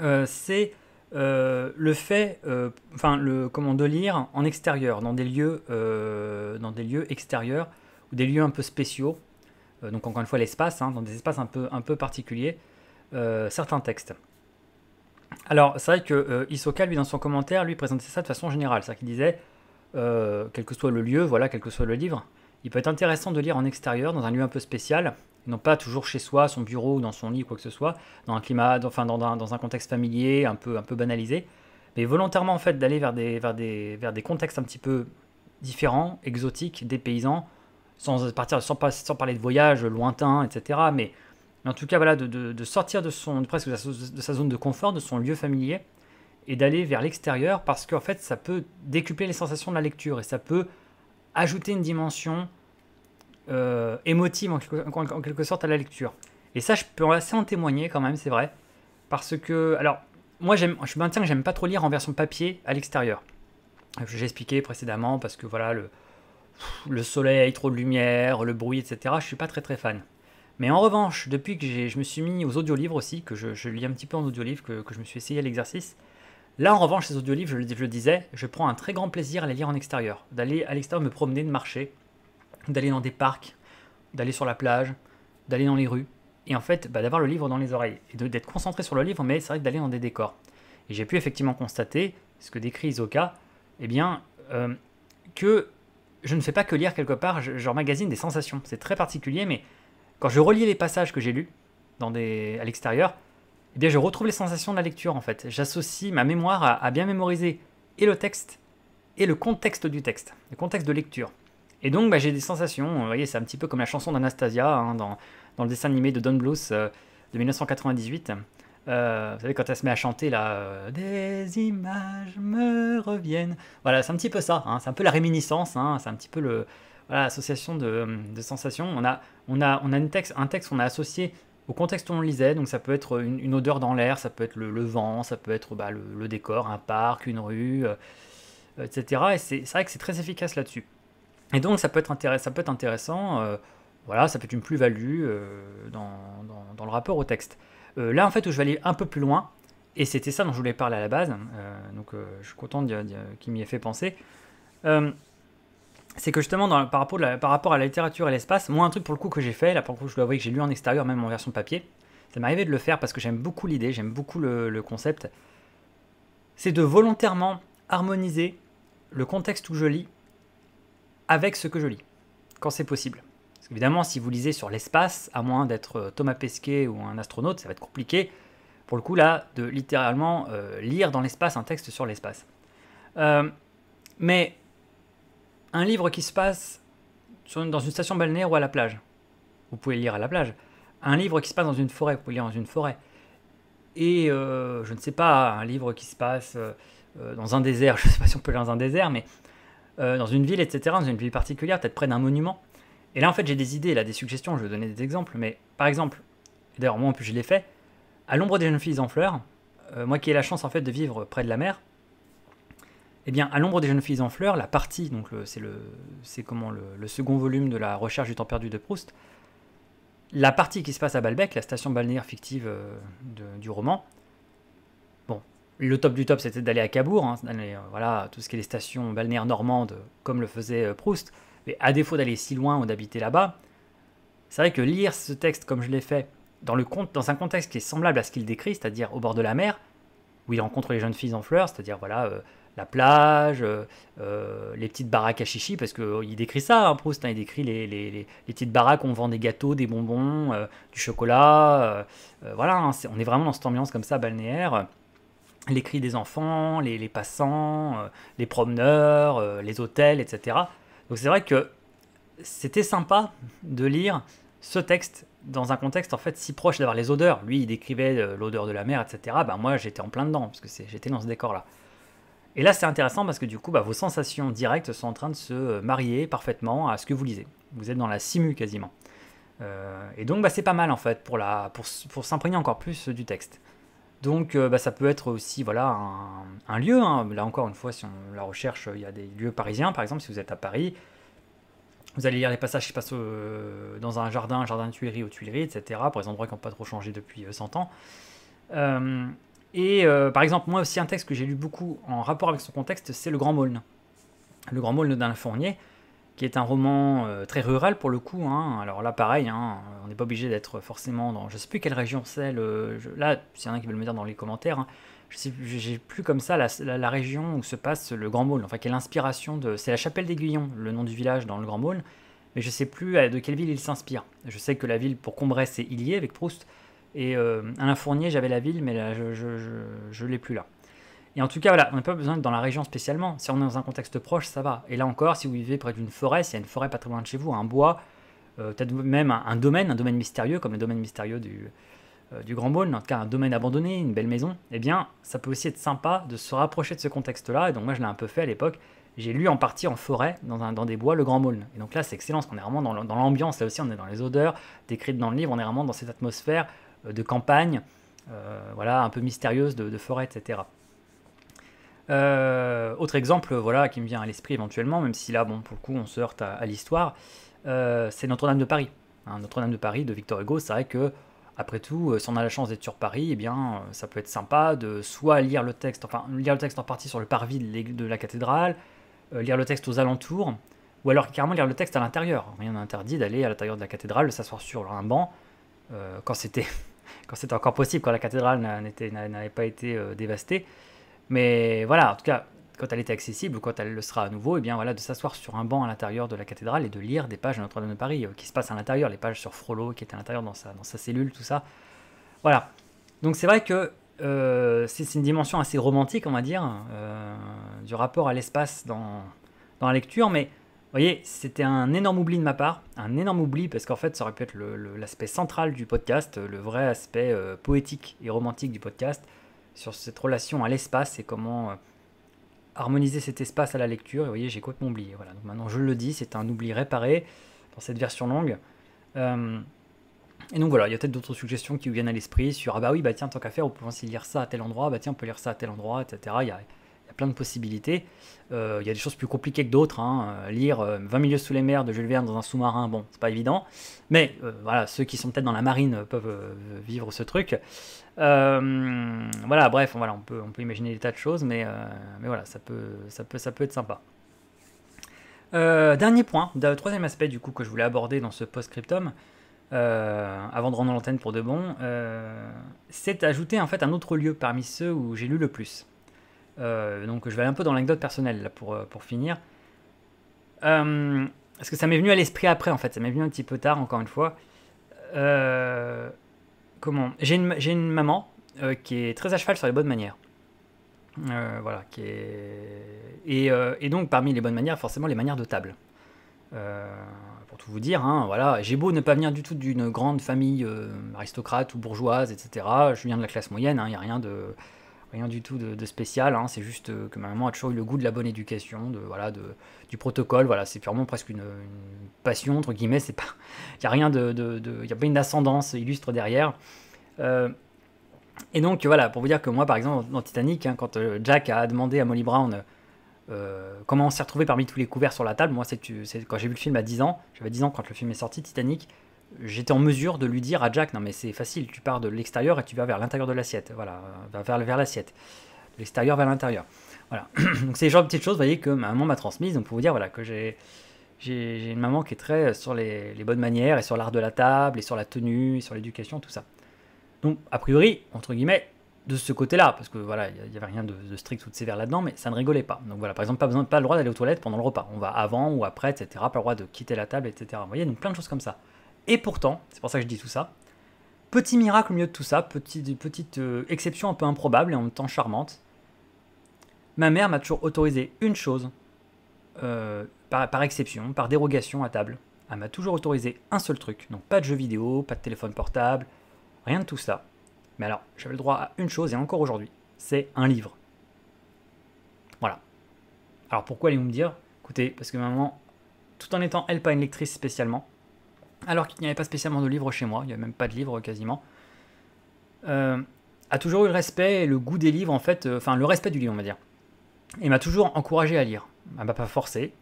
euh, c'est le fait, enfin le comment de lire en extérieur, dans des lieux, dans des lieux extérieurs ou des lieux un peu spéciaux, donc encore une fois l'espace, hein, dans des espaces un peu un peu particuliers, certains textes. Alors c'est vrai que Isoka lui dans son commentaire lui présentait ça de façon générale, c'est-à-dire qu'il disait quel que soit le lieu, voilà, quel que soit le livre, il peut être intéressant de lire en extérieur, dans un lieu un peu spécial, non pas toujours chez soi, son bureau dans son lit, ou quoi que ce soit, dans un climat, enfin dans, un contexte familier un peu, un peu banalisé, mais volontairement en fait d'aller vers des, vers, vers des contextes un petit peu différents, exotiques, dépaysants, sans, partir, sans, sans parler de voyages lointains, etc. Mais, en tout cas, voilà, de, de, sortir de, son, presque sa zone de confort, de son lieu familier, et d'aller vers l'extérieur parce qu'en fait, ça peut décupler les sensations de la lecture et ça peut ajouter une dimension euh, émotive en quelque, sorte à la lecture. Et ça, je peux assez en témoigner quand même, c'est vrai. Parce que, alors, moi, je maintiens que j'aime pas trop lire en version papier à l'extérieur. J'ai expliqué précédemment parce que voilà, le, le soleil, trop de lumière, le bruit, etc. Je suis pas très très fan. Mais en revanche, depuis que je me suis mis aux audiolivres aussi, que je, lis un petit peu en audiolivre, que, que je me suis essayé à l'exercice, Là, en revanche, ces audiolivres, je le, je le disais, je prends un très grand plaisir à les lire en extérieur, d'aller à l'extérieur me promener, de marcher, d'aller dans des parcs, d'aller sur la plage, d'aller dans les rues, et en fait bah, d'avoir le livre dans les oreilles, et d'être concentré sur le livre, mais c'est vrai que d'aller dans des décors. Et j'ai pu effectivement constater, ce que décrit Isoka, eh bien, euh, que je ne fais pas que lire quelque part, genre magazine des sensations. C'est très particulier, mais quand je relis les passages que j'ai lus dans des, à l'extérieur, eh je retrouve les sensations de la lecture en fait. J'associe ma mémoire à, bien mémoriser et le texte et le contexte du texte, le contexte de lecture. Et donc bah, j'ai des sensations, vous voyez c'est un petit peu comme la chanson d'Anastasia hein, dans, dans, le dessin animé de Don Bluth euh, de 1998. Euh, vous savez quand elle se met à chanter là, euh, des images me reviennent. Voilà, c'est un petit peu ça, hein. c'est un peu la réminiscence, hein. c'est un petit peu le, de, sensations. On a, on a, on a une texte, un texte qu'on a associé au contexte où on lisait. Donc ça peut être une, odeur dans l'air, ça peut être le, vent, ça peut être bah, le, décor, un parc, une rue, etc. Euh, euh, et c'est vrai que c'est très efficace là-dessus. Et donc ça peut être, intéressant, ça peut être intéressant, euh, voilà, ça peut être une plus-value dans, dans, le rapport au texte. là en fait où je vais aller un peu plus loin, et c'était ça dont je voulais parler à la base, donc je suis content qu'il m'y ait fait penser c'est que justement, dans, par, rapport par, rapport à la littérature et l'espace, moi, un truc pour le coup que j'ai fait, là, pour le coup, je dois avouer que j'ai lu en extérieur, même en version papier, ça m'est arrivé de le faire parce que j'aime beaucoup l'idée, j'aime beaucoup le, concept, c'est de volontairement harmoniser le contexte où je lis avec ce que je lis, quand c'est possible. Parce qu'évidemment, si vous lisez sur l'espace, à moins d'être euh, Thomas Pesquet ou un astronaute, ça va être compliqué, pour le coup, là, de littéralement euh, lire dans l'espace un texte sur l'espace. Euh, mais un livre qui se passe dans une station balnéaire ou à la plage, vous pouvez lire à la plage. Un livre qui se passe dans une forêt, vous pouvez lire dans une forêt. Et euh, je ne sais pas, un livre qui se passe euh, euh, dans un désert, je ne sais pas si on peut lire dans un désert, mais dans une ville, etc., dans une ville particulière, peut-être près d'un monument. Et là, en fait, j'ai des idées, là, des suggestions, je vais donner des exemples, mais par exemple, d'ailleurs, moi, en plus, je l'ai fait, à l'ombre des jeunes filles en fleurs, moi qui ai la chance, en fait, de vivre près de la mer, eh bien, à l'ombre des jeunes filles en fleurs, la partie, donc c'est le, c'est comment le, second volume de la recherche du temps perdu de Proust, la partie qui se passe à Balbec, la station balnéaire fictive euh, du roman. Bon, le top du top, c'était d'aller à Cabourg, hein, euh, voilà, tout ce qui est les stations balnéaires normandes, comme le faisait euh, Proust. Mais à défaut d'aller si loin ou d'habiter là-bas, c'est vrai que lire ce texte comme je l'ai fait, dans, le, dans un contexte qui est semblable à ce qu'il décrit, c'est-à-dire au bord de la mer, où il rencontre les jeunes filles en fleurs, c'est-à-dire voilà la plage, euh, euh, les petites baraques à chichi, parce qu'il décrit ça, hein, Proust, hein, il décrit les, les, les, petites baraques où on vend des gâteaux, des bonbons, euh, du chocolat, voilà, hein, on est vraiment dans cette ambiance comme ça, balnéaire. Les cris des enfants, les, passants, les promeneurs, les hôtels, etc. Donc c'est vrai que c'était sympa de lire ce texte dans un contexte en fait si proche d'avoir les odeurs. Lui, il décrivait l'odeur de la mer, etc. Ben moi, j'étais en plein dedans parce que j'étais dans ce décor-là. Et là, c'est intéressant parce que du coup, bah, vos sensations directes sont en train de se euh, marier parfaitement à ce que vous lisez. Vous êtes dans la simu quasiment. Euh, et donc, bah, c'est pas mal en fait pour, s'imprégner encore plus euh, du texte. Donc, bah, ça peut être aussi voilà, un, lieu. Hein. Là encore une fois, si on la recherche, il y a des lieux parisiens. Par exemple, si vous êtes à Paris, vous allez lire les passages qui passent dans un jardin, un jardin de Tuileries ou Tuileries, etc. Pour les endroits qui n'ont pas trop changé depuis 100 ans. Et euh, par exemple, moi aussi, un texte que j'ai lu beaucoup en rapport avec son contexte, c'est Le Grand Maulne. Le Grand Maulne d'Alain Fournier, qui est un roman euh, très rural pour le coup. Hein. Alors là, pareil, hein, on n'est pas obligé d'être forcément dans. Je ne sais plus quelle région c'est. Là, s'il y en a qui veulent me dire dans les commentaires, hein, je n'ai plus comme ça la, région où se passe le Grand Maulne. Enfin, quelle inspiration de. C'est la Chapelle d'Aiguillon, le nom du village dans le Grand Maulne. Mais je ne sais plus euh, de quelle ville il s'inspire. Je sais que la ville pour Combray, c'est Illier avec Proust. Et euh, Alain Fournier, j'avais la ville, mais là, je, je, l'ai plus là. Et en tout cas, voilà, on n'a pas besoin d'être dans la région spécialement. Si on est dans un contexte proche, ça va. Et là encore, si vous vivez près d'une forêt, s'il y a une forêt pas très loin de chez vous, un bois, euh, peut-être même un, domaine, un domaine mystérieux, comme le domaine mystérieux du, euh, Grand Maul, en tout cas un domaine abandonné, une belle maison, eh bien, ça peut aussi être sympa de se rapprocher de ce contexte-là. Et donc, moi, je l'ai un peu fait à l'époque. J'ai lu en partie en forêt, dans, des bois, le Grand Maulne. Et donc là, c'est excellent, parce qu'on est vraiment dans l'ambiance. Là aussi, on est dans les odeurs décrites dans le livre, on est vraiment dans cette atmosphère euh, de campagne, euh, voilà, un peu mystérieuse de, forêt, etc. Euh, autre exemple, voilà, qui me vient à l'esprit éventuellement, même si là, bon, pour le coup, on se heurte à, l'histoire, c'est Notre-Dame de Paris. Hein, Notre-Dame de Paris de Victor Hugo, c'est vrai que après tout, si on a la chance d'être sur Paris, eh bien, ça peut être sympa de soit lire le texte, enfin lire le texte en partie sur le parvis de la cathédrale, lire le texte aux alentours, ou alors carrément lire le texte à l'intérieur. Rien n'interdit d'aller à l'intérieur de la cathédrale, de s'asseoir sur un banc. quand c'était quand c'était encore possible, quand la cathédrale n'avait pas été euh, dévastée. Mais voilà, en tout cas, quand elle était accessible ou quand elle le sera à nouveau, eh bien voilà, de s'asseoir sur un banc à l'intérieur de la cathédrale et de lire des pages de Notre-Dame de Paris euh, qui se passent à l'intérieur, les pages sur Frollo qui est à l'intérieur dans sa, cellule, tout ça. Voilà. Donc c'est vrai que euh, c'est une dimension assez romantique, on va dire, du rapport à l'espace dans, dans la lecture, mais vous voyez, c'était un énorme oubli de ma part, un énorme oubli parce qu'en fait ça aurait pu être l'aspect central du podcast, le vrai aspect euh, poétique et romantique du podcast, sur cette relation à l'espace et comment euh, harmoniser cet espace à la lecture. Et vous voyez, j'ai complètement oublié. Voilà, donc maintenant je le dis, c'est un oubli réparé dans cette version longue. Euh, et donc voilà, il y a peut-être d'autres suggestions qui vous viennent à l'esprit sur ah bah oui, bah tiens, tant qu'à faire, on peut aussi lire ça à tel endroit, bah tiens, on peut lire ça à tel endroit, etc. Il y a, plein de possibilités. Euh, il y a des choses plus compliquées que d'autres. Hein. Euh, lire 20 euh, milieux sous les mers de Jules Verne dans un sous-marin, bon, c'est pas évident. Mais voilà, ceux qui sont peut-être dans la marine peuvent vivre ce truc. voilà, bref, voilà, on, peut, on peut imaginer des tas de choses, mais, mais voilà, ça peut, ça, peut, ça peut être sympa. dernier point, troisième aspect du coup que je voulais aborder dans ce post-scriptum, avant de rendre l'antenne pour de bon, c'est ajouter en fait un autre lieu parmi ceux où j'ai lu le plus. Euh, donc je vais aller un peu dans l'anecdote personnelle pour, euh, pour finir. Euh, parce que ça m'est venu à l'esprit après en fait, ça m'est venu un petit peu tard encore une fois. Euh, comment J'ai une, une, maman qui est très à cheval sur les bonnes manières. voilà, qui est... Et, donc parmi les bonnes manières, forcément les manières de table. pour tout vous dire, hein, voilà, j'ai beau ne pas venir du tout d'une grande famille aristocrate ou bourgeoise, etc. Je viens de la classe moyenne, hein. il n'y a rien de rien du tout de, spécial. Hein. c'est juste euh, que ma maman a toujours eu le goût de la bonne éducation, de voilà, de, du protocole. Voilà, c'est purement presque une, passion entre guillemets. C'est pas, il y a rien de, y a pas une ascendance illustre derrière. Euh, et donc voilà, pour vous dire que moi, par exemple, dans Titanic, hein, quand euh, Jack a demandé à Molly Brown comment on s'est retrouvé parmi tous les couverts sur la table, moi, c'est quand j'ai vu le film à 10 ans, j'avais 10 ans quand le film est sorti, Titanic, j'étais en mesure de lui dire à Jack, non mais c'est facile, tu pars de l'extérieur et tu vas vers l'intérieur de l'assiette, voilà, vers, vers l'assiette, l'extérieur vers l'intérieur. Voilà. Donc c'est genre de petites choses, vous voyez, que ma maman m'a transmise, donc pour vous dire, voilà, que j'ai j'ai une maman qui est très euh, sur les, bonnes manières et sur l'art de la table et sur la tenue et sur l'éducation, tout ça. Donc, a priori, entre guillemets, de ce côté-là, parce que voilà, il n'y avait rien de, de, strict ou de sévère là-dedans, mais ça ne rigolait pas. Donc voilà, par exemple, pas, besoin, pas le droit d'aller aux toilettes pendant le repas. On va avant ou après, etc. Pas le droit de quitter la table, etc. Vous voyez, donc plein de choses comme ça. Et pourtant, c'est pour ça que je dis tout ça, petit miracle au milieu de tout ça, petite, euh, exception un peu improbable et en même temps charmante, ma mère m'a toujours autorisé une chose, euh, par, par, exception, par dérogation à table. Elle m'a toujours autorisé un seul truc, donc pas de jeux vidéo, pas de téléphone portable, rien de tout ça. Mais alors, j'avais le droit à une chose, et encore aujourd'hui, c'est un livre. Voilà. Alors pourquoi allez-vous me dire Écoutez, parce que maman, tout en étant elle pas une lectrice spécialement, alors qu'il n'y avait pas spécialement de livres chez moi, il n'y avait même pas de livres quasiment, euh, a toujours eu le respect et le goût des livres, en fait, euh, enfin le respect du livre, on va dire. Et m'a toujours encouragé à lire. Elle m'a pas forcé,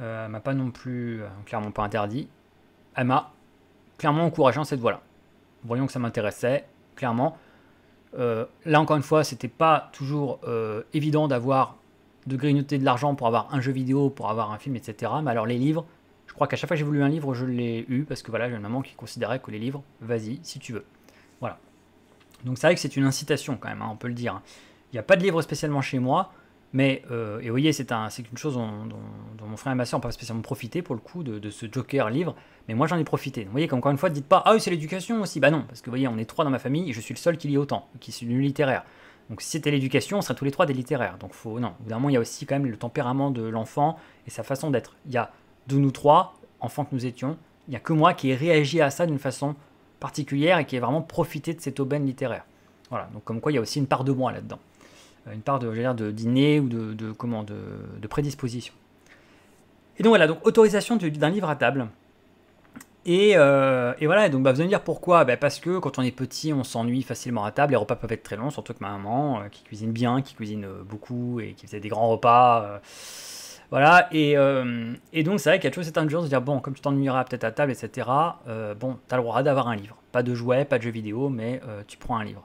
euh, m'a pas non plus, euh, clairement pas interdit, elle m'a clairement encouragé en cette voie-là. Voyons que ça m'intéressait, clairement. là encore une fois, c'était pas toujours évident d'avoir de grignoter de l'argent pour avoir un jeu vidéo, pour avoir un film, etc. Mais alors les livres, crois qu'à chaque fois que j'ai voulu un livre, je l'ai eu parce que voilà, j'ai une maman qui considérait que les livres, vas-y, si tu veux. Voilà. Donc c'est vrai que c'est une incitation quand même, hein, on peut le dire. Il n'y a pas de livre spécialement chez moi, mais, euh, et vous voyez, c'est un, une chose dont, mon frère et ma soeur n'ont pas spécialement profité pour le coup de, ce Joker livre, mais moi j'en ai profité. vous voyez qu'encore une fois, ne dites pas Ah, oui, c'est l'éducation aussi. Bah non, parce que vous voyez, on est trois dans ma famille et je suis le seul qui lit autant, qui suis littéraire. Donc si c'était l'éducation, on serait tous les trois des littéraires. Donc faut, non, évidemment, il y a aussi quand même le tempérament de l'enfant et sa façon d'être. Il y a de nous trois, enfants que nous étions, il n'y a que moi qui ai réagi à ça d'une façon particulière et qui ai vraiment profité de cette aubaine littéraire. Voilà, donc comme quoi il y a aussi une part de moi là-dedans. Euh, une part de, dire, de dîner ou de, comment, de, prédisposition. Et donc voilà, donc autorisation d'un livre à table. Et, euh, voilà, donc bah, vous allez me dire pourquoi bah, Parce que quand on est petit, on s'ennuie facilement à table, les repas peuvent être très longs, surtout que ma maman, euh, qui cuisine bien, qui cuisine beaucoup et qui faisait des grands repas. Voilà, euh, et, donc c'est vrai qu'il y a toujours cette indulgence de dire bon, comme tu t'ennuieras peut-être à table, etc., euh, bon, bon, as le droit d'avoir un livre. Pas de jouets, pas de jeux vidéo, mais euh, tu prends un livre.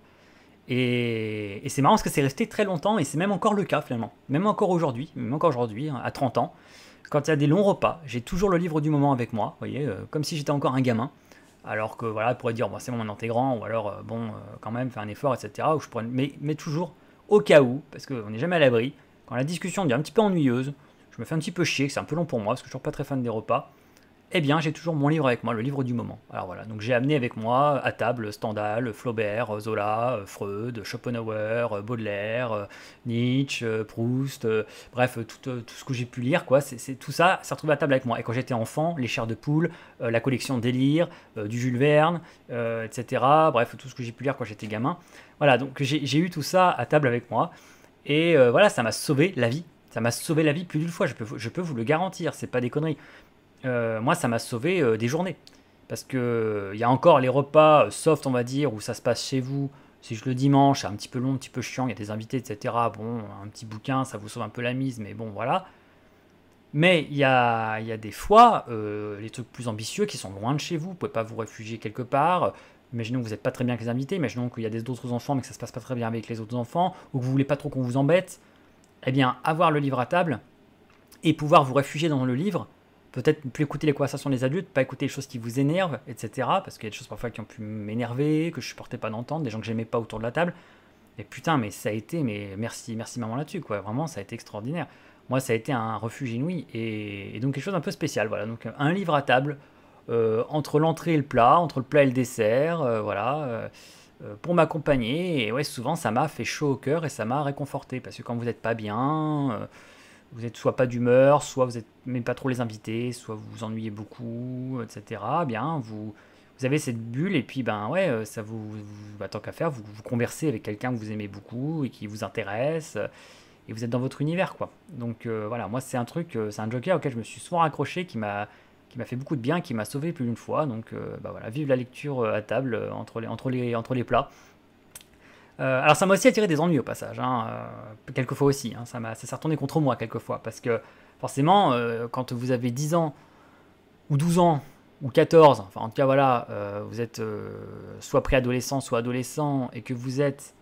Et, c'est marrant parce que c'est resté très longtemps et c'est même encore le cas finalement. Même encore aujourd'hui, même encore aujourd'hui, hein, à 30 ans, quand il y a des longs repas, j'ai toujours le livre du moment avec moi, vous voyez, comme si j'étais encore un gamin. Alors que voilà, je pourrais dire bon, c'est mon intégrant, ou alors bon, quand même, fais un effort, etc. je mais, mais toujours au cas où, parce qu'on n'est jamais à l'abri, quand la discussion devient un petit peu ennuyeuse, je me fais un petit peu chier, c'est un peu long pour moi, parce que je suis pas très fan des repas, eh bien j'ai toujours mon livre avec moi, le livre du moment. Alors voilà, donc j'ai amené avec moi à table Stendhal, Flaubert, Zola, Freud, Schopenhauer, Baudelaire, Nietzsche, Proust, bref, tout, euh, ce que j'ai pu lire, quoi, c'est, tout ça ça retrouve à table avec moi. Et quand j'étais enfant, les chairs de poule, euh, la collection Délire, euh, du Jules Verne, etc. Bref, tout ce que j'ai pu lire quand j'étais gamin. Voilà, donc j'ai, eu tout ça à table avec moi. Et voilà, ça m'a sauvé la vie ça m'a sauvé la vie plus d'une fois, je peux, vous le garantir, c'est pas des conneries. Euh, moi, ça m'a sauvé euh, des journées. Parce que il y a encore les repas euh, soft, on va dire, où ça se passe chez vous. Si je le dimanche, c'est un petit peu long, un petit peu chiant, il y a des invités, etc. Bon, un petit bouquin, ça vous sauve un peu la mise, mais bon, voilà. Mais il y a, des fois, les trucs plus ambitieux qui sont loin de chez vous, vous pouvez pas vous réfugier quelque part. Imaginons que vous n'êtes pas très bien avec les invités, imaginons qu'il y a d'autres enfants mais que ça se passe pas très bien avec les autres enfants, ou que vous voulez pas trop qu'on vous embête eh bien, avoir le livre à table et pouvoir vous réfugier dans le livre, peut-être ne plus écouter les conversations des adultes, pas écouter les choses qui vous énervent, etc. Parce qu'il y a des choses parfois qui ont pu m'énerver, que je supportais pas d'entendre, des gens que j'aimais pas autour de la table. Mais putain, mais ça a été, mais merci, merci maman là-dessus, quoi. Vraiment, ça a été extraordinaire. Moi, ça a été un refuge inouï et, donc quelque chose d'un peu spécial, voilà. Donc un livre à table euh, entre l'entrée et le plat, entre le plat et le dessert, euh, voilà. Euh, euh, pour m'accompagner. Et ouais, souvent, ça m'a fait chaud au cœur et ça m'a réconforté. Parce que quand vous n'êtes pas bien, euh, vous n'êtes soit pas d'humeur, soit vous même pas trop les invités, soit vous vous ennuyez beaucoup, etc. Eh bien, vous, vous avez cette bulle et puis, ben ouais, euh, ça vous. va bah, tant qu'à faire, vous, vous conversez avec quelqu'un que vous aimez beaucoup et qui vous intéresse. Et vous êtes dans votre univers, quoi. Donc voilà, moi, c'est un truc, c'est un joker auquel je me suis souvent raccroché, qui m'a qui m'a fait beaucoup de bien, qui m'a sauvé plus d'une fois. Donc euh, bah voilà, vive la lecture euh, à table euh, entre les, entre les, entre les plats. alors ça m'a aussi attiré des ennuis au passage, hein, quelquefois aussi, hein. ça, s'est retourné contre moi quelquefois, parce que forcément, quand vous avez 10 ans, ou 12 ans, ou 14, enfin en tout cas voilà, vous êtes soit préadolescent, soit adolescent, et que vous êtes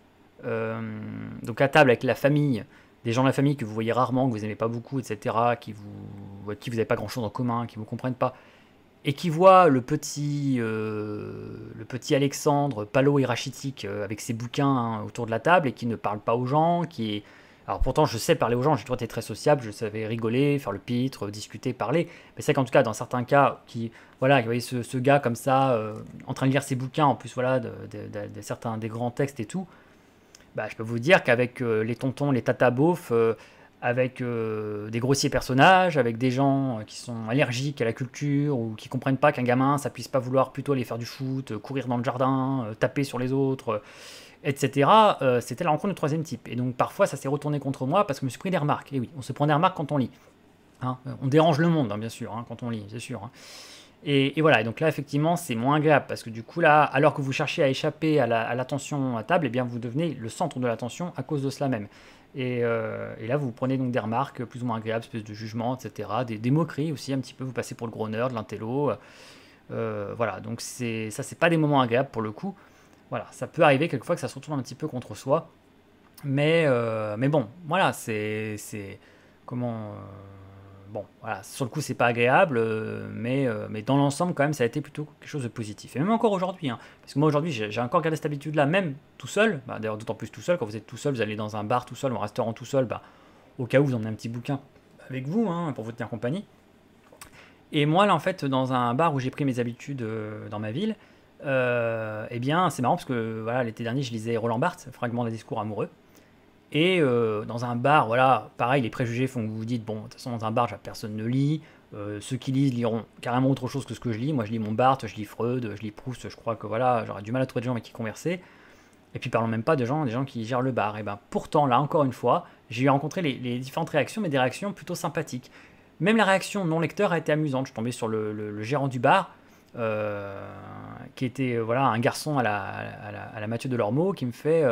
donc à table avec la famille, des gens de la famille que vous voyez rarement, que vous n'aimez pas beaucoup, etc., qui vous, avec qui vous n'avez pas grand-chose en commun, qui ne vous comprennent pas, et qui voient le petit, euh, le petit Alexandre palo irachitique euh, avec ses bouquins hein, autour de la table et qui ne parle pas aux gens, qui est... Alors pourtant, je sais parler aux gens, j'ai toujours été très sociable, je savais rigoler, faire le pitre, discuter, parler. Mais c'est qu'en tout cas, dans certains cas, qui, voilà, vous voyez ce, gars comme ça, euh, en train de lire ses bouquins, en plus, voilà, de certains des grands textes et tout, bah, je peux vous dire qu'avec euh, les tontons, les tata beaufs, euh, avec euh, des grossiers personnages, avec des gens qui sont allergiques à la culture ou qui comprennent pas qu'un gamin ça puisse pas vouloir plutôt aller faire du foot, courir dans le jardin, taper sur les autres, etc. C'était la rencontre du troisième type. Et donc parfois ça s'est retourné contre moi parce que je me suis pris des remarques. Et oui, on se prend des remarques quand on lit. Hein. on dérange le monde, hein, bien sûr, hein, quand on lit, c'est sûr. Et, voilà, et donc là, effectivement, c'est moins agréable parce que du coup, là, alors que vous cherchez à échapper à l'attention à, table, et eh bien, vous devenez le centre de l'attention à cause de cela même. Euh, et, là, vous prenez donc des remarques plus ou moins agréables, espèce de jugement, etc. Des, moqueries aussi, un petit peu. Vous passez pour le gros de l'intello. Euh, euh, voilà, donc c'est ça, c'est pas des moments agréables pour le coup. Voilà, ça peut arriver quelquefois que ça se retourne un petit peu contre soi. Mais, mais bon, voilà, c'est. Comment bon, voilà, sur le coup, c'est pas agréable, euh, mais, euh, mais dans l'ensemble, quand même, ça a été plutôt quelque chose de positif. Et même encore aujourd'hui, hein, parce que moi, aujourd'hui, j'ai encore gardé cette habitude-là, même tout seul, bah, d'ailleurs, d'autant plus tout seul, quand vous êtes tout seul, vous allez dans un bar tout seul, ou un restaurant tout seul, bah, au cas où, vous emmenez un petit bouquin avec vous, hein, pour vous tenir compagnie. Et moi, là, en fait, dans un bar où j'ai pris mes habitudes euh, dans ma ville, eh bien, c'est marrant parce que voilà, l'été dernier, je lisais Roland Barthes, Fragment des discours amoureux, et euh, dans un bar, voilà, pareil, les préjugés font que vous vous dites, bon, de toute façon, dans un bar, personne ne lit. Euh, ceux qui lisent liront carrément autre chose que ce que je lis. Moi, je lis mon Barthes, je lis Freud, je lis Proust. Je crois que voilà, j'aurais du mal à trouver des gens avec qui converser. Et puis, parlons même pas de gens, des gens qui gèrent le bar. Et ben, pourtant, là, encore une fois, j'ai rencontré les, différentes réactions, mais des réactions plutôt sympathiques. Même la réaction non lecteur a été amusante. Je tombais sur le, gérant du bar. Euh, qui était voilà un garçon à la, à la, à la Mathieu Delormeau qui me fait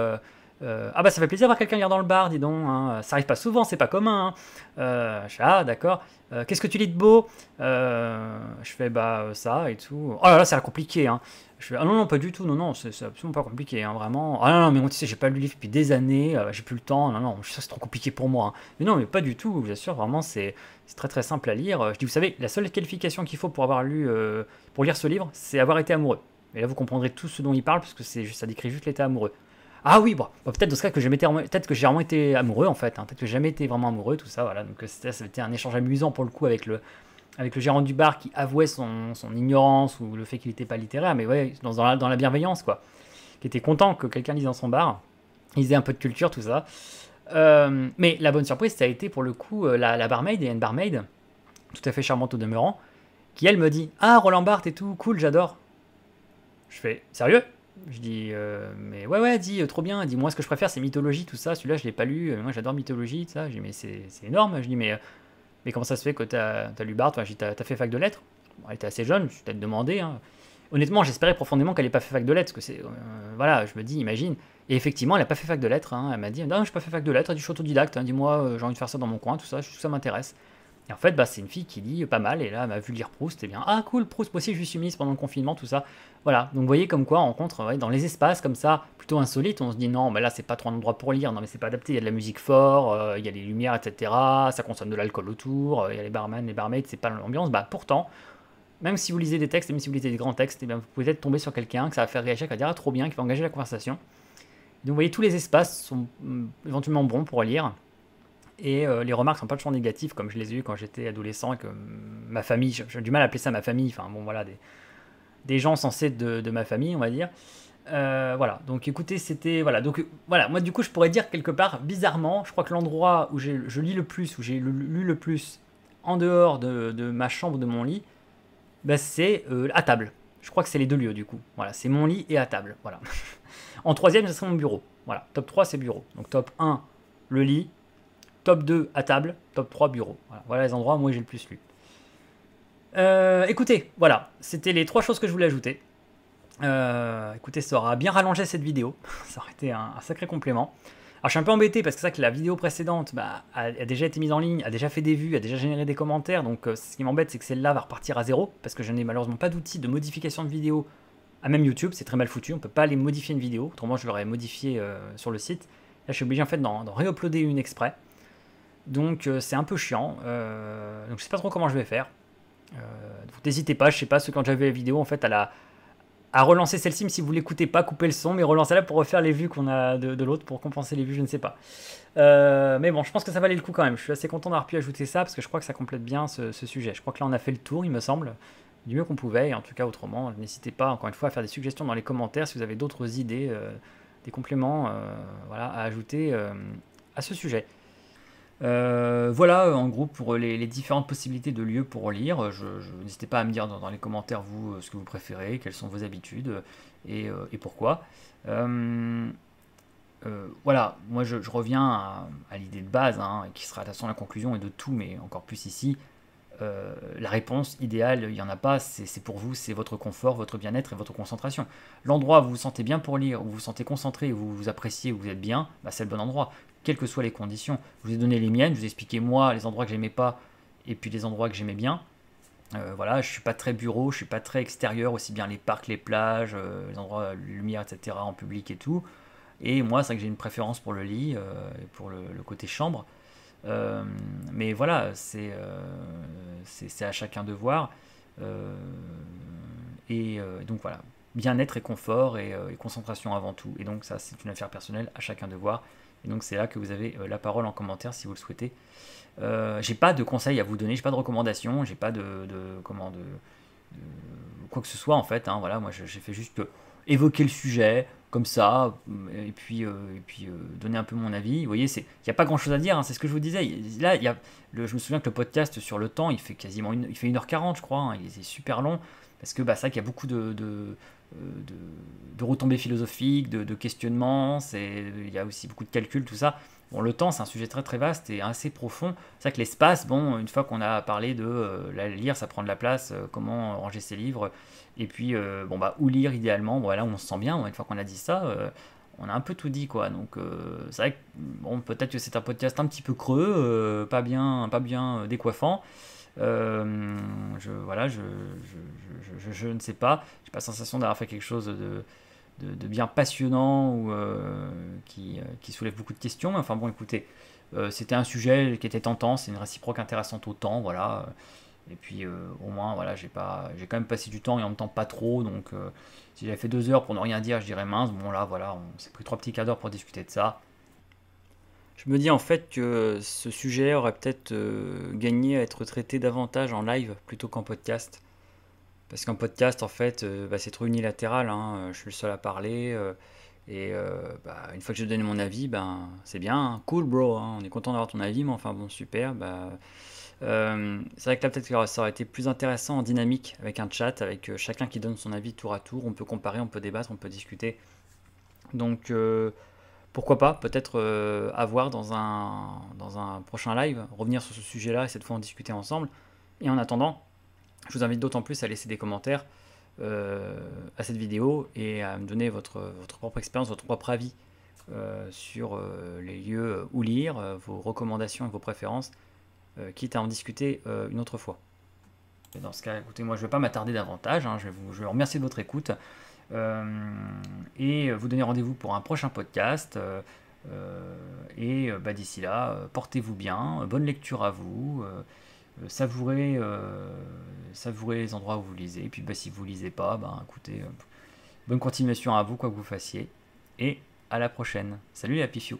euh, ah bah ça fait plaisir voir quelqu'un lire dans le bar, dis donc. Hein. Euh, ça arrive pas souvent, c'est pas commun. Hein. Euh, ah d'accord. Qu'est-ce que tu lis de beau Je fais bah ça et tout. Oh là là, ça a compliquer compliqué. Hein. Je ah non non pas du tout, non non, c'est absolument pas compliqué, hein, vraiment. Ah non mais tu sais, j'ai pas lu le livre depuis des années, j'ai plus le temps. Non non, ça c'est trop compliqué pour moi. Mais non mais pas du tout, vous assure vraiment c'est très très simple à lire. Je dis vous savez, la seule qualification qu'il faut pour avoir lu, pour lire ce livre, c'est avoir été amoureux. Et là vous comprendrez tout ce dont il parle parce que ça décrit juste l'état amoureux. Ah oui, bon, bah, peut-être ce cas que j'ai peut-être que j'ai vraiment été amoureux en fait, hein. peut-être que j'ai jamais été vraiment amoureux, tout ça, voilà. Donc euh, ça, c'était un échange amusant pour le coup avec le, avec le gérant du bar qui avouait son, ignorance ou le fait qu'il n'était pas littéraire, mais ouais, dans, la, bienveillance quoi, qui était content que quelqu'un lise dans son bar, il lisait un peu de culture, tout ça. Euh, mais la bonne surprise, ça a été pour le coup euh, la, barmaid, et une barmaid, tout à fait charmante au demeurant, qui elle me dit Ah, Roland Barthes et tout, cool, j'adore. Je fais Sérieux je dis, euh, mais ouais, ouais, dis, euh, trop bien. Dis, moi, ce que je préfère, c'est mythologie, tout ça. Celui-là, je l'ai pas lu. Euh, moi, j'adore mythologie, tout ça. Je dis, mais c'est énorme. Je dis, mais, mais comment ça se fait que t'as as lu Bart t'as fait fac de lettres Elle était assez jeune, je peut-être demandé. Hein. Honnêtement, j'espérais profondément qu'elle n'ait pas fait fac de lettres. Parce que c'est. voilà, je me dis, imagine. Et effectivement, elle n'a pas fait fac de lettres. Hein. Elle m'a dit, non, je pas fait fac de lettres. du je suis autodidacte. Hein. Dis-moi, j'ai envie de faire ça dans mon coin, tout ça. Tout ça m'intéresse. Et en fait, bah, c'est une fille qui lit pas mal, et là, elle m'a vu lire Proust, et bien, ah cool, Proust, moi aussi, je suis mise pendant le confinement, tout ça. Voilà, donc vous voyez comme quoi, on rencontre dans les espaces comme ça, plutôt insolites, on se dit non, mais là, c'est pas trop un endroit pour lire, non, mais c'est pas adapté, il y a de la musique forte, euh, il y a les lumières, etc., ça consomme de l'alcool autour, euh, il y a les barman, les barmaids, c'est pas l'ambiance. Bah, pourtant, même si vous lisez des textes, même si vous lisez des grands textes, eh vous pouvez peut-être tomber sur quelqu'un que ça va faire réagir, qui va dire ah, trop bien, qui va engager la conversation. Donc vous voyez, tous les espaces sont hum, éventuellement bons pour lire. Et euh, les remarques sont pas toujours négatives, comme je les ai eues quand j'étais adolescent et que ma famille, j'ai du mal à appeler ça ma famille, enfin bon voilà, des, des gens censés de, de, ma famille, on va dire. Euh, voilà, donc écoutez, c'était. Voilà, donc voilà, moi du coup, je pourrais dire quelque part, bizarrement, je crois que l'endroit où je lis le plus, où j'ai lu le plus, en dehors de, ma chambre, de mon lit, bah, c'est euh, à table. Je crois que c'est les deux lieux du coup. Voilà, c'est mon lit et à table. Voilà. en troisième, ce serait mon bureau. Voilà, top 3, c'est bureau. Donc top 1, le lit top 2 à table, top 3 bureau. Voilà, les endroits où moi j'ai le plus lu. Euh, écoutez, voilà, c'était les trois choses que je voulais ajouter. Euh, écoutez, ça aura bien rallongé cette vidéo, ça aurait été un, sacré complément. Alors je suis un peu embêté parce que c'est vrai que la vidéo précédente bah, a, déjà été mise en ligne, a déjà fait des vues, a déjà généré des commentaires, donc euh, ce qui m'embête c'est que celle-là va repartir à zéro, parce que je n'ai malheureusement pas d'outils de modification de vidéo à même YouTube, c'est très mal foutu, on ne peut pas aller modifier une vidéo, autrement je l'aurais modifiée sur le site. Là je suis obligé en fait d'en réuploader une exprès. Donc euh, c'est un peu chiant. Euh, donc je sais pas trop comment je vais faire. Euh, n'hésitez pas, je sais pas, ceux quand j'avais la vidéo en fait à la à relancer celle-ci, mais si vous l'écoutez pas, coupez le son, mais relancez-la pour refaire les vues qu'on a de, l'autre, pour compenser les vues, je ne sais pas. mais bon, je pense que ça valait le coup quand même. Je suis assez content d'avoir pu ajouter ça, parce que je crois que ça complète bien ce, sujet. Je crois que là, on a fait le tour, il me semble, du mieux qu'on pouvait, et en tout cas autrement, n'hésitez pas, encore une fois, à faire des suggestions dans les commentaires si vous avez d'autres idées, des compléments voilà, à ajouter à ce sujet. Euh, voilà, en gros, pour les, différentes possibilités de lieux pour lire. Je, N'hésitez pas à me dire dans, les commentaires, vous, euh, ce que vous préférez, quelles sont vos habitudes et, euh, pourquoi. voilà, moi je, reviens à, l'idée de base, hein, qui sera de toute façon la conclusion et de tout, mais encore plus ici, euh, la réponse idéale, il n'y en a pas, c'est pour vous, c'est votre confort, votre bien-être et votre concentration. L'endroit où vous vous sentez bien pour lire, où vous vous sentez concentré, où vous vous appréciez, où vous êtes bien, bah, c'est le bon endroit, quelles que soient les conditions. Je vous ai donné les miennes, je vous ai expliqué moi les endroits que j'aimais pas et puis les endroits que j'aimais bien. Euh, voilà, je suis pas très bureau, je suis pas très extérieur, aussi bien les parcs, les plages, euh, les endroits lumière, etc., en public et tout. Et moi, c'est vrai que j'ai une préférence pour le lit, pour le côté chambre. Euh, mais voilà, euh, c'est c'est à chacun de voir. Euh, et donc voilà, bien-être et confort et, concentration avant tout. Et donc ça, c'est une affaire personnelle à chacun de voir. Et donc c'est là que vous avez la parole en commentaire si vous le souhaitez. j'ai pas de conseils à vous donner, j'ai pas de recommandations, j'ai pas de, comment quoi que ce soit en fait. Hein. voilà, moi j'ai fait juste évoquer le sujet, comme ça, et puis, euh, et puis euh, donner un peu mon avis. Vous voyez, il n'y a pas grand-chose à dire, hein, c'est ce que je vous disais. Là, y a, le, je me souviens que le podcast sur le temps, il fait quasiment une, il fait 1h40, je crois, hein, il est super long, parce que bah, c'est vrai qu'il y a beaucoup de, de, euh, de, retombées philosophiques, de, de questionnements, il y a aussi beaucoup de calculs, tout ça. Bon, le temps, c'est un sujet très très vaste et assez profond. C'est vrai que l'espace, bon, une fois qu'on a parlé de la lire, ça prend de la place, comment ranger ses livres, et puis, euh, bon, bah, ou lire idéalement. Voilà, on se sent bien. Une fois qu'on a dit ça, euh, on a un peu tout dit, quoi. Donc, euh, c'est vrai que, bon, peut-être que c'est un podcast un petit peu creux, pas bien, pas bien décoiffant. je, voilà, je, je, ne sais pas. J'ai pas la sensation d'avoir fait quelque chose de, de, bien passionnant ou qui, soulève beaucoup de questions. enfin, bon, écoutez, c'était un sujet qui était tentant. C'est une réciproque intéressante au temps, voilà. Et puis euh, au moins, voilà, j'ai pas, j'ai quand même passé du temps et en même temps pas trop. Donc euh, si j'avais fait deux heures pour ne rien dire, je dirais mince. Bon là, voilà, on s'est pris trois petits quarts d'heure pour discuter de ça. Je me dis en fait que ce sujet aurait peut-être euh, gagné à être traité davantage en live plutôt qu'en podcast. Parce qu'en podcast, en fait, bah, c'est trop unilatéral. Hein, je suis le seul à parler. et bah, une fois que j'ai donné mon avis, ben, c'est bien. Hein. Cool, bro. Hein, on est content d'avoir ton avis, mais enfin bon, super. Bah, euh, c'est vrai que là, peut-être que ça aurait été plus intéressant en dynamique avec un chat, avec euh, chacun qui donne son avis tour à tour. On peut comparer, on peut débattre, on peut discuter. Donc, euh, pourquoi pas, peut-être à avoir dans un, dans un prochain live, revenir sur ce sujet-là et cette fois en discuter ensemble. Et en attendant, je vous invite d'autant plus à laisser des commentaires à cette vidéo et à me donner votre, votre propre expérience, votre propre avis sur les lieux où lire, vos recommandations et vos préférences. Euh, quitte à en discuter euh, une autre fois. Dans ce cas, écoutez, moi je ne vais pas m'attarder davantage, hein, je, vais vous, remercier de votre écoute euh, et vous donner rendez-vous pour un prochain podcast. et bah, d'ici là, portez-vous bien, bonne lecture à vous savourez, savourez les endroits où vous lisez. Et puis bah, si vous ne lisez pas, bah, écoutez, bonne continuation à vous, quoi que vous fassiez. Et à la prochaine. Salut les Happy